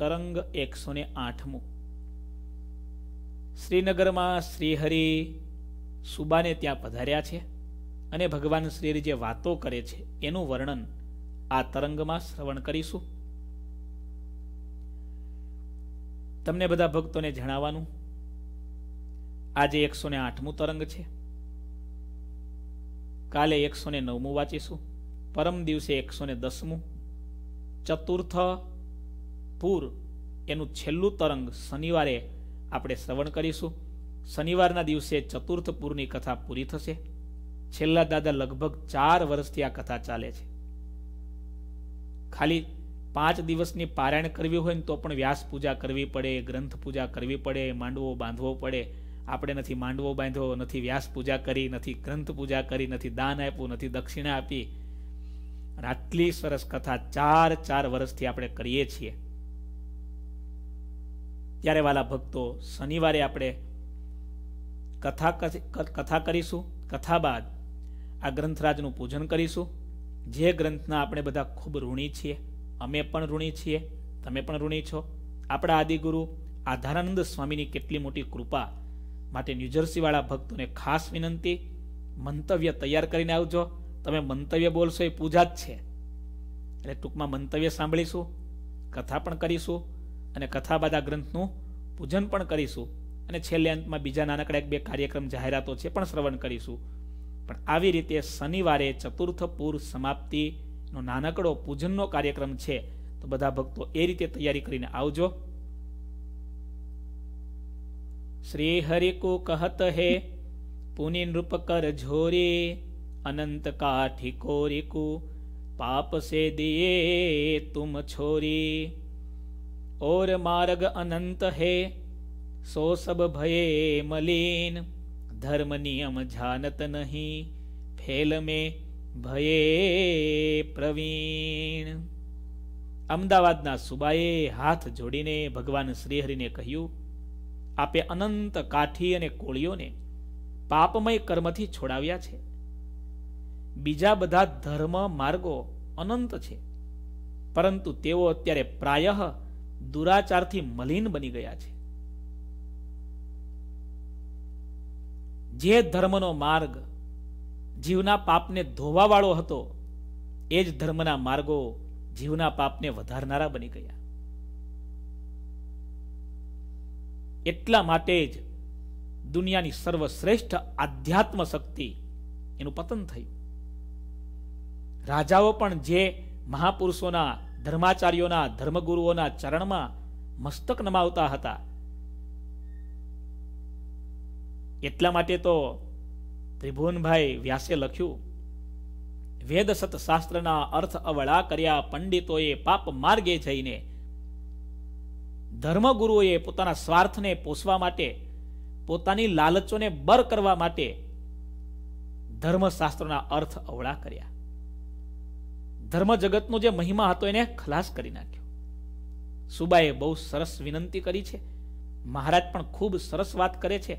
તરંગ એકસો ને આઠમું શ્રીનગરમાં શ્રીહરિ સુબાને ત્યાં પધાર્યા છે અને ભગવાન શ્રીહરિ જે વાતો કરે છે એનું વર્ણન આ તરંગમાં શ્રવણ કરીશું તમને બધા ભક્તોને જણાવવાનું આજે એકસો ને આઠમું તરંગ છે કાલે એકસો ને નવમું વાંચીશું પરમ દિવસે એકસો ને દસમું ચતુર્થ પૂર એનું છેલ્લું તરંગ શનિવારે આપણે શ્રવણ કરીશું શનિવારના દિવસે ચતુર્થ પૂરની કથા પૂરી થશે છેલ્લા દાદા લગભગ ચાર વર્ષથી આ કથા ચાલે છે ખાલી પાંચ દિવસની પારાયણ કરવી હોય ને તો પણ વ્યાસ પૂજા કરવી પડે ગ્રંથ પૂજા કરવી પડે માંડવો બાંધવો પડે આપણે નથી માંડવો બાંધવો નથી વ્યાસ પૂજા કરી નથી ગ્રંથ પૂજા કરી નથી દાન આપ્યું નથી દક્ષિણા આપી આટલી સરસ કથા ચાર ચાર વર્ષથી આપણે કરીએ છીએ ત્યારે વાલા ભક્તો શનિવારે આપણે કથા કથા કરીશું કથા બાદ આ ગ્રંથરાજનું પૂજન કરીશું જે ગ્રંથના આપણે બધા ખૂબ ઋણી છીએ અમે પણ ઋણી છીએ તમે પણ ઋણી છો આપણા આદિગુરુ આધારાનંદ સ્વામીની કેટલી મોટી કૃપા માટે ન્યૂજર્સીવાળા ભક્તોને ખાસ વિનંતી મંતવ્ય તૈયાર કરીને આવજો તમે મંતવ્ય બોલશો એ પૂજા જ છે એટલે ટૂંકમાં મંતવ્ય સાંભળીશું કથા પણ કરીશું અને કથાબાદ આ ગ્રંથનું પૂજન પણ કરીશું અને છેલ્લે અંતમાં બીજા નાનકડા એક બે કાર્યક્રમ જાહેરાતો છે પણ શ્રવણ કરીશું પણ આવી રીતે શનિવારે ચતુર્થ પૂર સમાપ્તિનો નાનકડો પૂજનનો કાર્યક્રમ છે તો બધા ભક્તો એ રીતે તૈયારી કરીને આવજો શ્રી હરિ કો કહત હે પુનિ નૃપ કર ઝોરે અનંત કાઠી કોરિકુ પાપ સે દિયે તુમ છોરી और मार्ग अनंत है सो सब भये मलिन धर्म नियम जानत नहीं फेल में ભયે પ્રવીણ અમદાવાદના સુબાએ હાથ જોડીને ભગવાન શ્રીહરિને કહ્યું આપે અનંત કાઠી અને કોળીઓને પાપમય કર્મથી છોડાવ્યા છે બીજા બધા ધર્મ માર્ગો અનંત છે પરંતુ તેઓ અત્યારે પ્રાયઃ દુરાચારથી મલિન બની ગયા છે જે ધર્મનો માર્ગ જીવના પાપને ધોવાવાળો હતો એ જ ધર્મના માર્ગો જીવના પાપને વધારનારા બની ગયા એટલા માટે જ દુનિયાની સર્વશ્રેષ્ઠ આધ્યાત્મ શક્તિ એનું પતન થયું રાજાઓ પણ જે મહાપુરુષોના ધર્માચાર્યોના ધર્મગુરુઓના ચરણમાં મસ્તક નમાવતા હતા એટલા માટે તો ત્રિભુવનભાઈ વ્યાસે લખ્યું વેદ સતશાસ્ત્રના અર્થ અવળા કર્યા પંડિતોએ પાપ માર્ગે જઈને ધર્મગુરુઓએ પોતાના સ્વાર્થને પોષવા માટે પોતાની લાલચોને બર કરવા માટે ધર્મશાસ્ત્રના અર્થ અવળા કર્યા ધર્મ જગતનો જે મહિમા હતો એને ખલાસ કરી નાખ્યો સુબાએ બહુ સરસ વિનંતી કરી છે મહારાજ પણ ખૂબ સરસ વાત કરે છે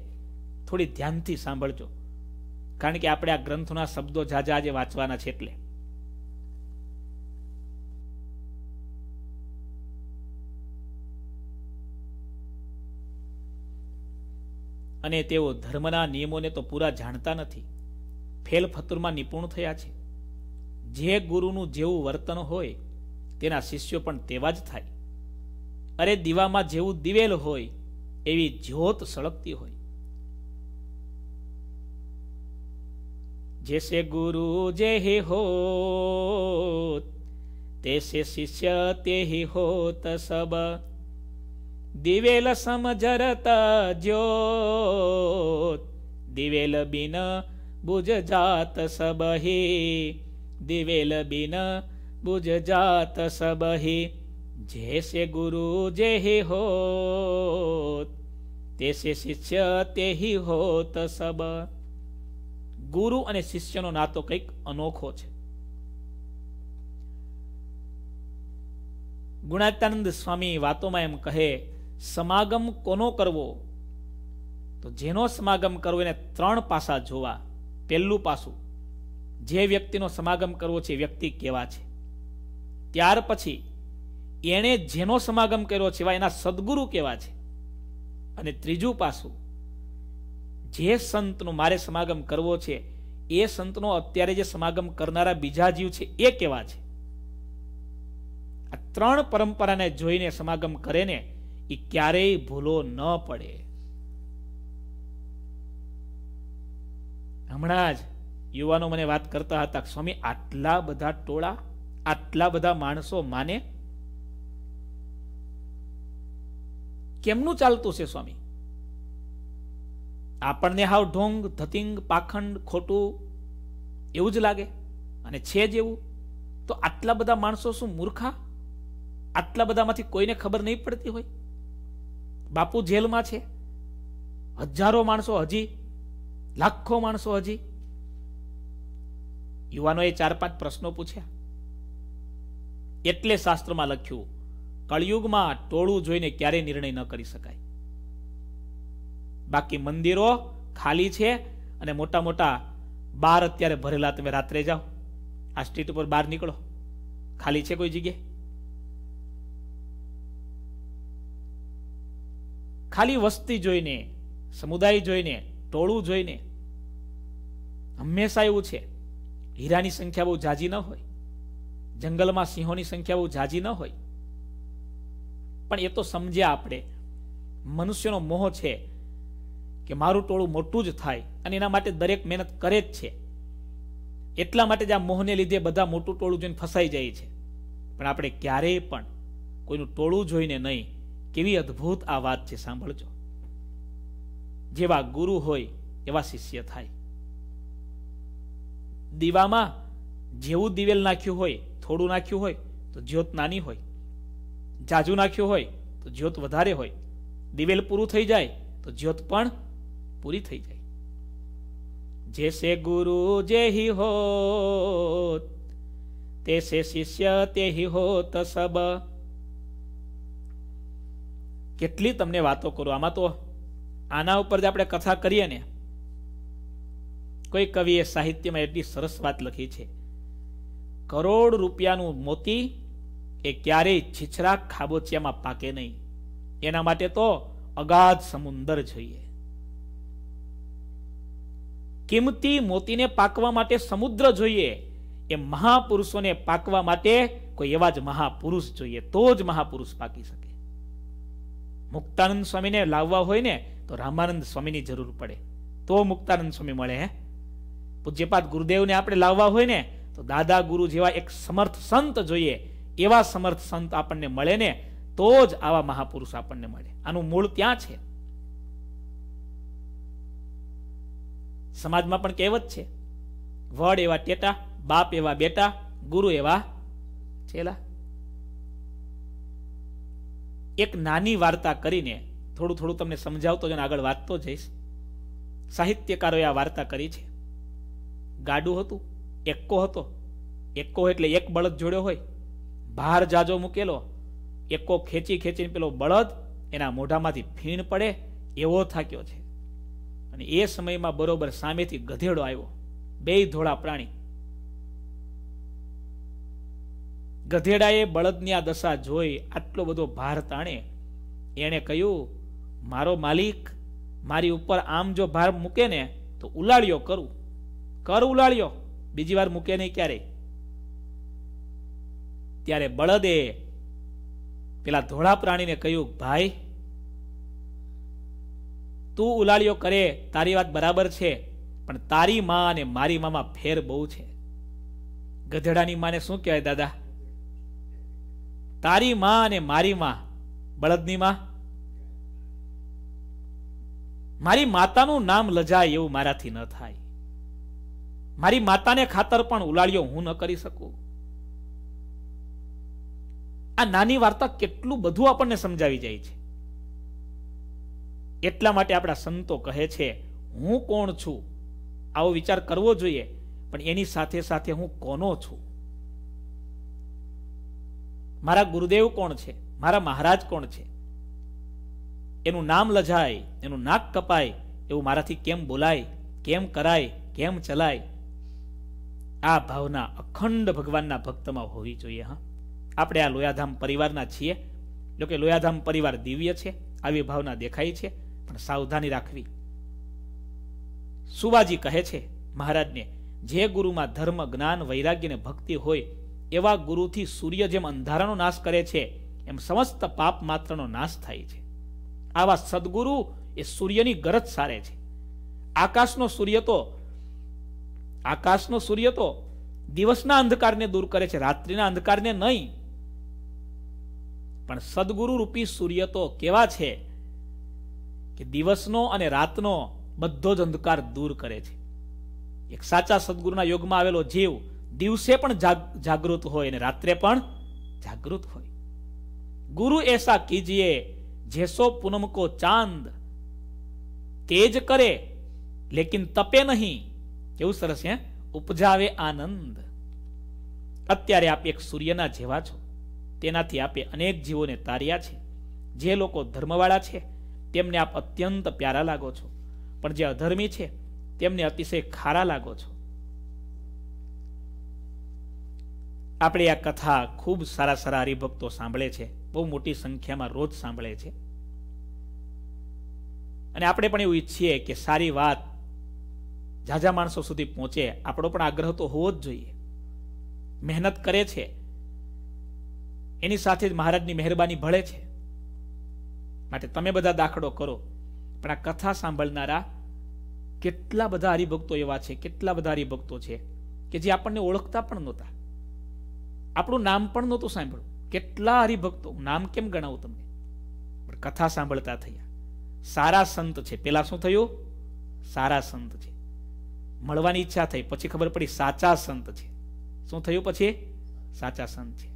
થોડી ધ્યાનથી સાંભળજો કારણ કે આપણે આ ગ્રંથના શબ્દો ઝાઝા આજે વાંચવાના છે એટલે અને તેઓ ધર્મના નિયમોને તો પૂરા જાણતા નથી ફેલ ફતુરમાં નિપુણ થયા છે જે ગુરુનું જેવું વર્તન હોય તેના શિષ્યો પણ તેવા જ થાય અરે દીવામાં જેવું દિવેલ હોય એવી જ્યોત સળગતી હોય જેસે ગુરુ જે હે હોત તેસે શિષ્ય તે હોત સબ દિવેલ સમજરતા જ્યોત દિવેલ બિન બુજ જાત સબ હે દિવેલ બિન બુજ જાત સબહી જૈસે ગુરુ જેહિ હોત તેસે શિષ્ય તેહી હોત સબ ગુરુ અને શિષ્યનો નાતો કંઈક અનોખો છે ગુણાતાનંદ સ્વામી વાતોમાં એમ કહે સમાગમ કોનો કરવો તો જેનો સમાગમ કરવો એને ત્રણ પાસા જોવા પહેલું પાસું જે વ્યક્તિનો સમાગમ કરવો છે વ્યક્તિ કેવા છે ત્યાર પછી એણે જેનો સમાગમ કર્યો છે એવા એના સદગુરુ કેવા છે અને ત્રીજું પાસું જે સંતનો મારે સમાગમ કરવો છે એ સંતનો અત્યારે જે સમાગમ કરનારા બીજા જીવ છે એ કેવા છે આ ત્રણ પરંપરાને જોઈને સમાગમ કરે ને એ ક્યારેય ભૂલો ન પડે હમણાં જ યુવાનો મને વાત કરતા હતા સ્વામી આટલા બધા ટોળા આટલા બધા માણસો માને કેમનું ચાલતું છે સ્વામી આપણને હાવ ઢોંગ ધતિંગ પાખંડ ખોટું એવું જ લાગે અને છે જેવું તો આટલા બધા માણસો શું મૂર્ખા આટલા બધામાંથી કોઈને ખબર નહીં પડતી હોય બાપુ જેલમાં છે હજારો માણસો હજી લાખો માણસો હજી યુવાનોએ ચાર પાંચ પ્રશ્નો પૂછ્યા એટલે શાસ્ત્રમાં લખ્યું કળયુગમાં ટોળું જોઈને ક્યારેય નિર્ણય ન કરી શકાય બાકી મંદિરો ખાલી છે અને મોટા મોટા બાર અત્યારે ભરેલા તમે રાત્રે જાઓ આ સ્ટ્રીટ ઉપર બહાર નીકળો ખાલી છે કોઈ જગ્યાએ ખાલી વસ્તી જોઈને સમુદાય જોઈને ટોળું જોઈને હંમેશા એવું છે હીરાની સંખ્યા બહુ જાજી ન હોય જંગલમાં સિંહોની સંખ્યા બહુ જાજી ન હોય પણ એ તો સમજ્યા આપણે મનુષ્યનો મોહ છે કે મારું ટોળું મોટું જ થાય અને એના માટે દરેક મહેનત કરે જ છે એટલા માટે જ આ મોહને લીધે બધા મોટું ટોળું જોઈને ફસાઈ જાય છે પણ આપણે ક્યારેય પણ કોઈનું ટોળું જોઈને નહીં કેવી અદ્ભુત આ વાત છે સાંભળજો જેવા ગુરુ હોય એવા શિષ્ય થાય દીવામાં જેવું દિવેલ નાખ્યું હોય થોડું નાખ્યું હોય તો જ્યોત નાની હોય જાજુ નાખ્યું હોય તો જ્યોત વધારે હોય દિવેલ પૂરું થઈ જાય તો જ્યોત પણ પૂરી થઈ જાય જે જેસે ગુરુ જે જેહી હોત તેસે શિષ્ય તેહી હોત સબ કેટલી તમને વાતો કરું આમાં તો આના ઉપર જ આપણે કથા કરીએ ને કોઈ કવિએ સાહિત્યમાં એટલી સરસ વાત લખી છે કરોડ રૂપિયાનું મોતી એ ક્યારેય છીછરા ખાબોચિયામાં પાકે નહીં એના માટે તો અગાધ સમુંદર જોઈએ કિંમતી મોતીને પાકવા માટે સમુદ્ર જોઈએ એ મહાપુરુષોને પાકવા માટે કોઈ એવા જ મહાપુરુષ જોઈએ તો જ મહાપુરુષ પાકી શકે મુક્તાનંદ સ્વામીને લાવવા હોય ને તો રામાનંદ સ્વામીની જરૂર પડે તો મુક્તાનંદ સ્વામી મળે હે પૂજ્યપાદ ગુરુદેવને આપણે લાવવા હોય ને તો દાદા ગુરુ જેવા એક સમર્થ સંત જોઈએ એવા સમર્થ સંત આપણને મળે ને તો જ આવા મહાપુરુષ આપણને મળે આનું મૂળ ત્યાં છે સમાજમાં પણ કહેવત છે વડ એવા ટેટા બાપ એવા બેટા ગુરુ એવા છેલા એક નાની વાર્તા કરીને થોડું થોડું તમને સમજાવતો જ આગળ વાંચતો જઈશ સાહિત્યકારોએ આ વાર્તા કરી છે ગાડું હતું એક્કો હતો એક્કો એટલે એક બળદ જોડ્યો હોય ભાર જાજો મૂકેલો એક્કો ખેંચી ખેંચીને પેલો બળદ એના મોઢામાંથી ફીણ પડે એવો થાક્યો છે અને એ સમયમાં બરોબર સામેથી ગધેડો આવ્યો બે ધોળા પ્રાણી ગધેડાએ બળદની આ દશા જોઈ આટલો બધો ભાર તાણે એણે કહ્યું મારો માલિક મારી ઉપર આમ જો ભાર મૂકે ને તો ઉલાળ્યો કરું કર ઉલાળ્યો બીજી વાર મૂકે નહીં ક્યારે ત્યારે બળદે પેલા ધોળા પ્રાણીને કહ્યું ભાઈ તું ઉલાળ્યો કરે તારી વાત બરાબર છે પણ તારી માં અને મારી મામાં ફેર બહુ છે ગધેડાની માને શું કહેવાય દાદા તારી માં અને મારી માં બળદની માં મારી માતાનું નામ લજાય એવું મારાથી ન થાય મારી માતાને ખાતર પણ ઉલાળ્યો હું ન કરી શકું આ નાની વાર્તા કેટલું બધું આપણને સમજાવી જાય છે એટલા માટે આપણા સંતો કહે છે હું કોણ છું આવો વિચાર કરવો જોઈએ પણ એની સાથે સાથે હું કોનો છું મારા ગુરુદેવ કોણ છે મારા મહારાજ કોણ છે એનું નામ લજાય એનું નાક કપાય એવું મારાથી કેમ બોલાય કેમ કરાય કેમ ચલાય આ ભાવના અખંડ ભગવાનના ભક્તમાં હોવી જોઈએ હા આપણે આ લોયાધામ પરિવારના છીએ જોકે લોયાધામ પરિવાર દિવ્ય છે આવી ભાવના દેખાય છે પણ સાવધાની રાખવી સુવાજી કહે છે મહારાજને જે ગુરુમાં ધર્મ જ્ઞાન વૈરાગ્ય અને ભક્તિ હોય એવા ગુરુથી સૂર્ય જેમ અંધારાનો નાશ કરે છે એમ સમસ્ત પાપ માત્રનો નાશ થાય છે આવા સદગુરુ એ સૂર્યની ગરજ સારે છે આકાશનો સૂર્ય તો આકાશનો સૂર્ય તો દિવસના અંધકારને દૂર કરે છે રાત્રિના અંધકારને નહીં પણ સદગુરુ રૂપી સૂર્ય તો કેવા છે કે દિવસનો અને રાતનો બધો જ અંધકાર દૂર કરે છે એક સાચા સદગુરુના યોગમાં આવેલો જીવ દિવસે પણ જાગૃત હોય અને રાત્રે પણ જાગૃત હોય ગુરુ એસા કીજીએ જેસો પૂનમ ચાંદ તેજ કરે લેકિન તપે નહીં કેવું સરસ હે ઉપજાવે આનંદ અત્યારે આપ એક સૂર્યના જેવા છો તેનાથી આપે અનેક જીવોને તાર્યા છે જે લોકો ધર્મવાળા છે તેમને આપ અત્યંત પ્યારા લાગો છો પણ જે અધર્મી છે તેમને અતિશય ખારા લાગો છો આપણે આ કથા ખૂબ સારા સારા હરિભક્તો સાંભળે છે બહુ મોટી સંખ્યામાં રોજ સાંભળે છે અને આપણે પણ એવું ઈચ્છીએ કે સારી વાત ઝાઝા માણસો સુધી પહોંચે આપણો પણ આગ્રહ તો હોવો જ જોઈએ મહેનત કરે છે એની સાથે જ મહારાજની મહેરબાની ભળે છે માટે તમે બધા દાખલો કરો પણ આ કથા સાંભળનારા કેટલા બધા હરિભક્તો એવા છે કેટલા બધા હરિભક્તો છે કે જે આપણને ઓળખતા પણ નહોતા આપણું નામ પણ નહોતું સાંભળ્યું કેટલા હરિભક્તો નામ કેમ ગણાવું તમને પણ કથા સાંભળતા થયા સારા સંત છે પેલા શું થયું સારા સંત છે મળવાની ઈચ્છા થઈ પછી ખબર પડી સાચા સંત છે શું થયું પછી સાચા સંત છે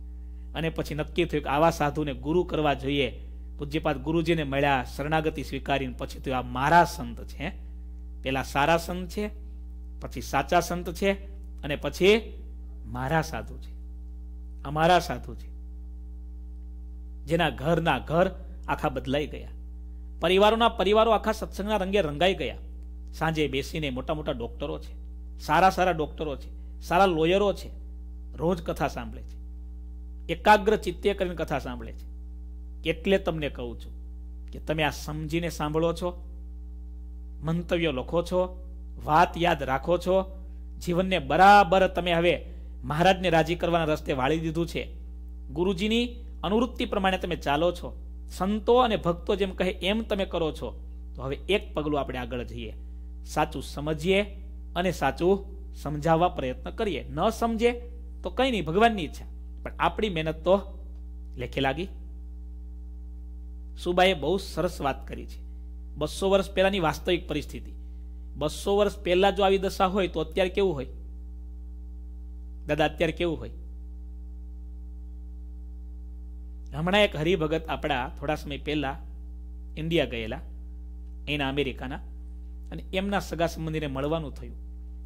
અને પછી નક્કી થયું કે આવા સાધુને ગુરુ કરવા જોઈએ પૂજ્યપાદ ગુરુજીને મળ્યા શરણાગતિ સ્વીકારીને પછી થયું આ મારા સંત છે પેલા સારા સંત છે પછી સાચા સંત છે અને પછી મારા સાધુ છે અમારા સાધુ છે જેના ઘરના ઘર આખા બદલાઈ ગયા પરિવારોના પરિવારો આખા સત્સંગના રંગે રંગાઈ ગયા સાંજે બેસીને મોટા મોટા ડોક્ટરો છે સારા સારા ડૉક્ટરો છે સારા લોયરો છે રોજ કથા સાંભળે છે એકાગ્ર ચિત્તે કરીને કથા સાંભળે છે એટલે તમને કહું છું કે તમે આ સમજીને સાંભળો છો મંતવ્યો લખો છો વાત યાદ રાખો છો જીવનને બરાબર તમે હવે મહારાજને રાજી કરવાના રસ્તે વાળી દીધું છે ગુરુજીની અનુવૃત્તિ પ્રમાણે તમે ચાલો છો સંતો અને ભક્તો જેમ કહે એમ તમે કરો છો તો હવે એક પગલું આપણે આગળ જઈએ સાચું સમજીએ અને સાચું સમજાવવા પ્રયત્ન કરીએ ન સમજે તો કંઈ નહીં ભગવાનની ઈચ્છા પણ આપણી મહેનત તો લેખે લાગી સુબાએ બહુ સરસ વાત કરી છે બસો વર્ષ પહેલાની વાસ્તવિક પરિસ્થિતિ બસો વર્ષ પહેલાં જો આવી દશા હોય તો અત્યારે કેવું હોય દાદા અત્યારે કેવું હોય હમણાં એક હરિભગત આપણા થોડા સમય પહેલા ઇન્ડિયા ગયેલા એના અમેરિકાના અને એમના સગા સંબંધીને મળવાનું થયું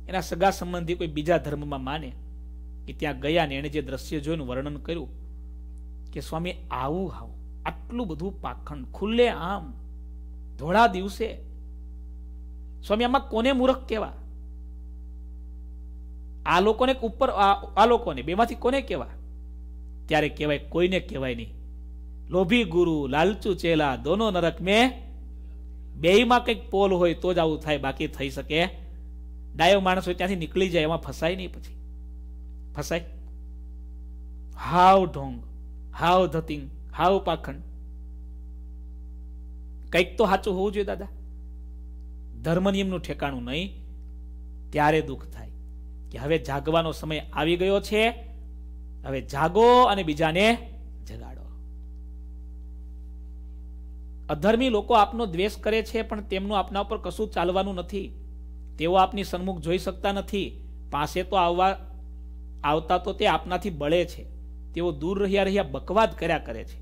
એના સગા સંબંધી કોઈ બીજા ધર્મમાં માને કે ત્યાં ગયા ને એણે જે દ્રશ્ય જોયું વર્ણન કર્યું કે સ્વામી આવું આવું આટલું બધું પાખંડ ખુલ્લે આમ ધોળા દિવસે સ્વામી આમાં કોને મૂરખ કહેવા આ લોકોને ઉપર આ લોકોને બેમાંથી કોને કહેવા ત્યારે કહેવાય કોઈને કહેવાય નહીં લોભી ગુરુ લાલચુ ચેલા દોનો નરક મેં બેયમાં કંઈક પોલ હોય તો જ આવું થાય બાકી થઈ શકે ડાયો માણસ હોય ત્યાંથી નીકળી જાય એમાં ફસાય નહીં પછી ફસાય હાવ ઢોંગ હાવ ધતિંગ હાવ પાખંડ કંઈક તો સાચું હોવું જોઈએ દાદા ધર્મનિયમનું ઠેકાણું નહીં ત્યારે દુઃખ થાય કે હવે જાગવાનો સમય આવી ગયો છે હવે જાગો અને બીજાને અધર્મી લોકો આપનો દ્વેષ કરે છે પણ તેમનું આપના ઉપર કશું ચાલવાનું નથી તેઓ આપની સન્મુખ જોઈ શકતા નથી પાસે તો આવવા આવતા તો તે આપનાથી બળે છે તેઓ દૂર રહ્યા રહ્યા બકવાદ કર્યા કરે છે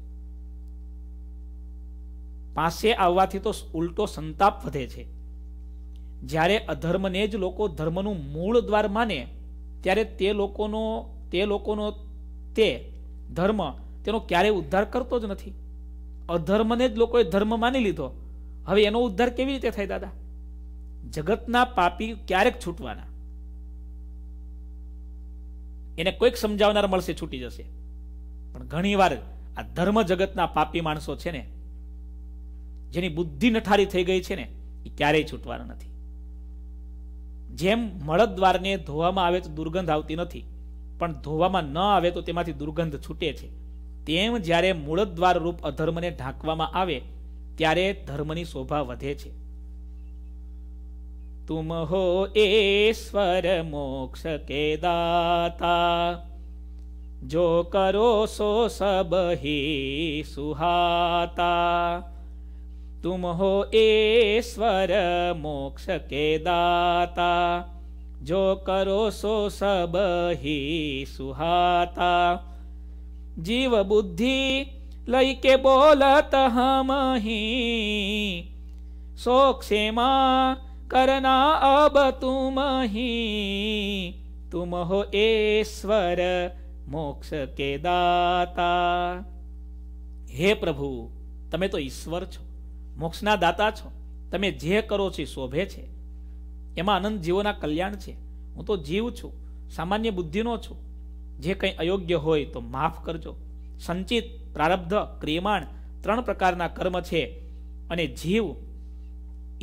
પાસે આવવાથી તો ઉલટો સંતાપ વધે છે જ્યારે અધર્મને જ લોકો ધર્મનું મૂળ દ્વાર માને ત્યારે તે લોકોનો તે લોકોનો તે ધર્મ તેનો ક્યારેય ઉદ્ધાર કરતો જ નથી અધર્મને જ લોકોએ ધર્મ માની લીધો હવે એનો ઉદ્ધાર કેવી રીતે થાય દાદા જગતના પાપી ક્યારેક છૂટવાના એને કોઈક સમજાવનાર મળશે છૂટી જશે પણ ઘણીવાર આ ધર્મ જગતના પાપી માણસો છે ને જેની બુદ્ધિ નઠારી થઈ ગઈ છે ને એ ક્યારેય છૂટવાના નથી જેમ મળદ દ્વારને ધોવામાં આવે તો દુર્ગંધ આવતી નથી પણ ધોવામાં ન આવે તો તેમાંથી દુર્ગંધ છૂટે છે તેમ જ્યારે મૂળદ્વાર રૂપ અધર્મને ઢાંકવામાં આવે ત્યારે ધર્મની શોભા વધે છે તુમ હો એશ્વર મોક્ષ કે દાતા જો કરો સો સબ હી સુહાતા તુમ હો એશ્વર મોક્ષ કે દાતા જો કરો સો સબ હી સુહાતા જીવ બુદ્ધિ લઈ કે બોલત હમહી સો ક્ષેમા કરના અબ તુમ તુમ હો એશ્વર મોક્ષ કે દાતા હે પ્રભુ તમે તો ઈશ્વર છો મોક્ષના દાતા છો તમે જે કરો છો શોભે છે એમાં આનંદ જીવોના કલ્યાણ છે હું તો જીવ છું સામાન્ય બુદ્ધિનો છું જે કંઈ અયોગ્ય હોય તો માફ કરજો સંચિત પ્રારબ્ધ ક્રિયમાણ ત્રણ પ્રકારના કર્મ છે અને જીવ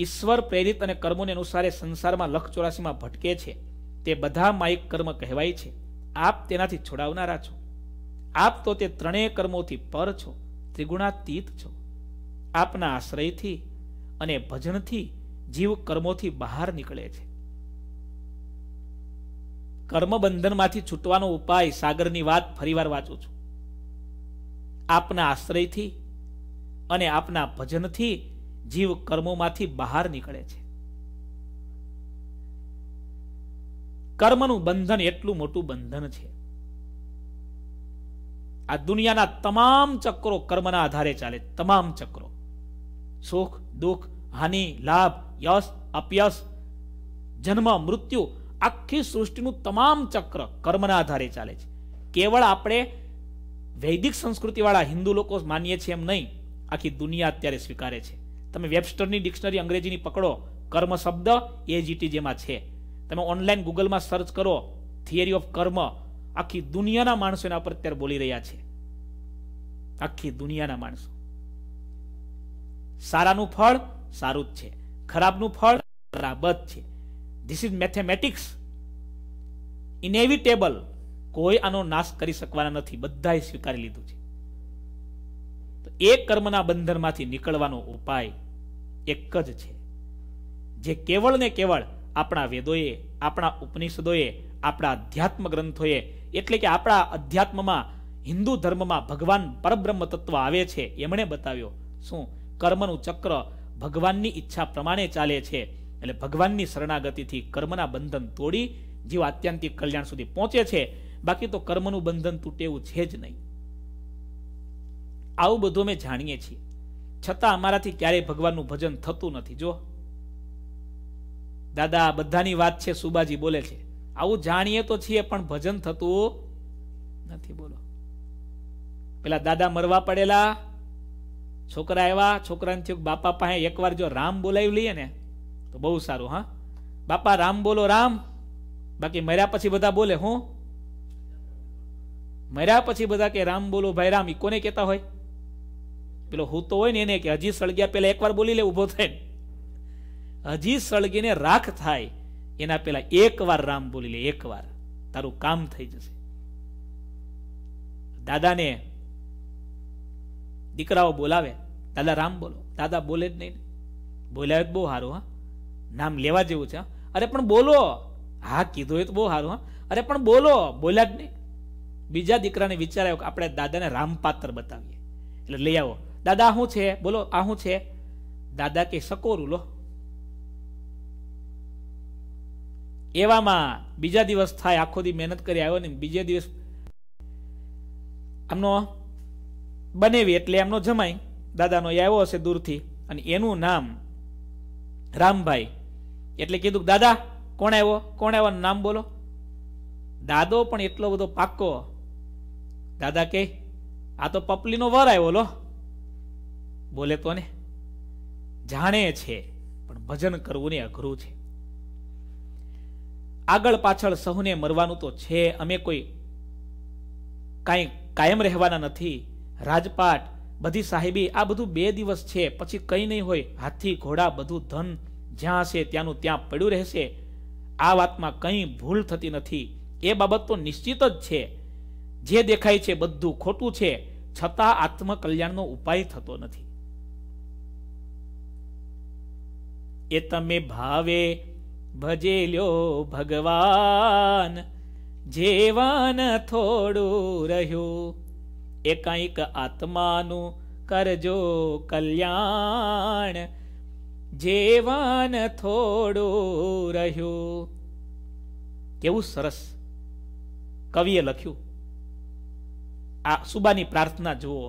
ઈશ્વર પ્રેરિત અને કર્મોને અનુસારે સંસારમાં લખ ચોરાસીમાં ભટકે છે તે બધા માઇક કર્મ કહેવાય છે આપ તેનાથી છોડાવનારા છો આપ તો તે ત્રણેય કર્મોથી પર છો ત્રિગુણાતીત છો આપના આશ્રયથી અને ભજનથી જીવ કર્મોથી બહાર નીકળે છે કર્મબંધનમાંથી છૂટવાનો ઉપાય સાગરની વાત ફરીવાર વાંચું છું આપના આશ્રયથી અને આપના ભજનથી જીવ કર્મોમાંથી બહાર નીકળે છે કર્મનું બંધન એટલું મોટું બંધન છે આ દુનિયાના તમામ ચક્રો કર્મના આધારે ચાલે તમામ ચક્રો સુખ દુઃખ હાનિ લાભ યશ અપયશ જન્મ મૃત્યુ આખી સૃષ્ટિનું તમામ ચક્ર કર્મના આધારે ચાલે છે કેવળ આપણે વૈદિક સંસ્કૃતિવાળા હિન્દુ લોકો માનીએ છીએ એમ નહીં આખી દુનિયા અત્યારે સ્વીકારે છે તમે વેબસ્ટરની ડિક્શનરી અંગ્રેજીની પકડો કર્મ શબ્દ એ જીટી જેમાં છે તમે ઓનલાઈન ગૂગલમાં સર્ચ કરો થિયરી ઓફ કર્મ આખી દુનિયાના માણસો એના પર અત્યારે બોલી રહ્યા છે આખી દુનિયાના માણસો સારાનું ફળ સારું જ છે ખરાબનું ફળ ખરાબ જ છે ધીસ ઇઝ મેથેમેટિક્સ ઇનેવિટેબલ કોઈ આનો નાશ કરી શકવાના નથી બધાએ સ્વીકારી લીધું છે એ કર્મના બંધનમાંથી નીકળવાનો ઉપાય એક જ છે જે કેવળ ને કેવળ આપણા વેદોએ આપણા ઉપનિષદોએ આપણા અધ્યાત્મ ગ્રંથોએ એટલે કે આપણા અધ્યાત્મમાં હિન્દુ ધર્મમાં ભગવાન પરબ્રહ્મ તત્વ આવે છે એમણે બતાવ્યો શું કર્મનું ચક્ર ભગવાનની ઈચ્છા પ્રમાણે ચાલે છે એટલે ભગવાનની શરણાગતિથી કર્મના બંધન તોડી જીવ આત્યંતિક કલ્યાણ સુધી પહોંચે છે બાકી તો કર્મનું બંધન તૂટે એવું છે જ નહીં આવું બધું અમે જાણીએ છીએ છતાં અમારાથી ક્યારેય ભગવાનનું ભજન થતું નથી જો દાદા બધાની વાત છે સુબાજી બોલે છે આવું જાણીએ તો છીએ પણ ભજન થતું નથી બોલો પેલા દાદા મરવા પડેલા છોકરા એવા છોકરાને થયું બાપા પાસે એકવાર જો રામ બોલાવી લઈએ ને તો બહુ સારું હા બાપા રામ બોલો રામ બાકી મર્યા પછી બધા બોલે હું મર્યા પછી બધા કે રામ બોલો ભાઈ રામ એ કોને કહેતા હોય પેલો હું તો હોય ને એને કે હજી સળગ્યા પેલા એકવાર બોલી લે ઊભો થાય હજી સળગીને રાખ થાય એના પેલા એકવાર રામ બોલી લે એકવાર તારું કામ થઈ જશે દાદાને દીકરાઓ બોલાવે દાદા રામ બોલો દાદા બોલે જ નહીં બોલાવે બહુ સારું હા નામ લેવા જેવું છે અરે પણ બોલો હા કીધું એ તો બહુ સારું હા અરે પણ બોલો બોલ્યા જ નહીં બીજા દીકરાને વિચાર આવ્યો કે આપણે દાદાને રામપાત્ર બતાવીએ એટલે લઈ આવો દાદા શું છે બોલો આ શું છે દાદા કે સકોરું લો એવામાં બીજા દિવસ થાય આખો દી મહેનત કરી આવ્યો ને બીજે દિવસ આમનો બનેવી એટલે એમનો જમાય દાદાનો એ આવ્યો હશે દૂરથી અને એનું નામ રામભાઈ એટલે કીધું દાદા કોણ આવ્યો કોણ આવ્યો નામ બોલો દાદો પણ એટલો બધો પાક્કો દાદા કે આ તો પપલીનો વર આવ્યો લો બોલે તો ને જાણે છે પણ ભજન કરવું ને અઘરું છે આગળ પાછળ સહુને મરવાનું તો છે અમે કોઈ કાંઈ કાયમ રહેવાના નથી રાજપાટ બધી સાહેબી આ બધું બે દિવસ છે પછી કંઈ નહીં હોય હાથી ઘોડા બધું ધન જ્યાં હશે ત્યાંનું ત્યાં પડ્યું રહેશે આ વાતમાં કંઈ ભૂલ થતી નથી એ બાબત તો નિશ્ચિત જ છે જે દેખાય છે બધું ખોટું છે છતાં આત્મકલ્યાણનો ઉપાય થતો નથી એ તમે ભાવે ભજેલ્યો ભગવાન જેવાન થોડું રહ્યું એ કંઈક આત્માનું કરજો કલ્યાણ જીવન થોડું રહ્યું કેવું સરસ કવિએ લખ્યું આ સુબાની પ્રાર્થના જુઓ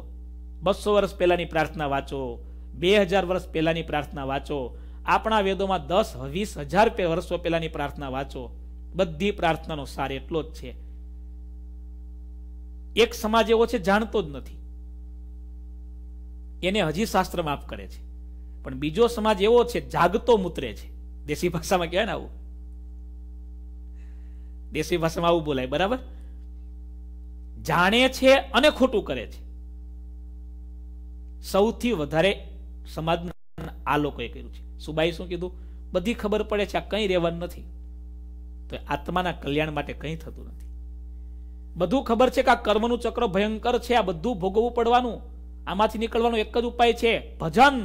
બસો વર્ષ પહેલાની પ્રાર્થના વાંચો બે હજાર વર્ષ પહેલાની પ્રાર્થના વાંચો આપણા વેદોમાં દસ વીસ હજાર વર્ષો પહેલાની પ્રાર્થના વાંચો બધી પ્રાર્થનાનો સાર એટલો જ છે એક સમાજ એવો છે જાણતો જ નથી એને હજી શાસ્ત્ર માફ કરે છે પણ બીજો સમાજ એવો છે જાગતો મૂતરે છે દેશી ભાષામાં કહેવાય ને આવું દેશી ભાષામાં આવું બોલાય બરાબર જાણે છે અને ખોટું કરે છે સૌથી વધારે સમાજ આ લોકોએ કર્યું છે સુબાઈ શું કીધું બધી ખબર પડે છે આ કંઈ રહેવાનું નથી તો આત્માના કલ્યાણ માટે કંઈ થતું નથી બધું ખબર છે કે આ કર્મનું ચક્ર ભયંકર છે આ બધું ભોગવવું પડવાનું આમાંથી નીકળવાનો એક જ ઉપાય છે ભજન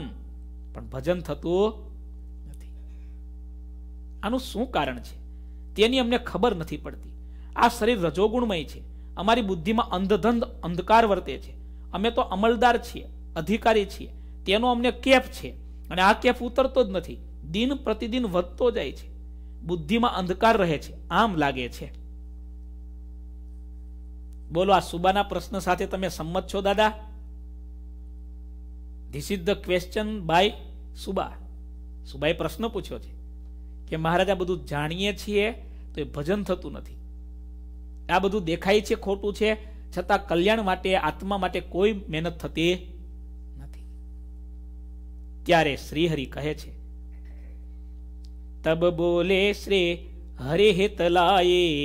પણ ભજન થતું નથી આનું શું કારણ છે તેની અમને ખબર નથી પડતી આ શરીર રજોગુણમય છે અમારી બુદ્ધિમાં અંધધંધ અંધકાર વર્તે છે અમે તો અમલદાર છીએ અધિકારી છીએ તેનો અમને કેફ છે અને આ કેફ ઉતરતો જ નથી દિન પ્રતિદિન વધતો જાય છે બુદ્ધિમાં અંધકાર રહે છે આમ લાગે છે બોલો આ સુબાના પ્રશ્ન સાથે તમે સંમત છો દાદા this is the question by Suba સુબાએ પ્રશ્ન પૂછ્યો છે કે મહારાજ આ બધું જાણીએ છીએ તો એ ભજન થતું નથી આ બધું દેખાય છે ખોટું છે છતાં કલ્યાણ માટે આત્મા માટે કોઈ મહેનત થતી નથી ત્યારે શ્રીહરિ કહે છે તબ બોલે શ્રી હરે હિત લાયે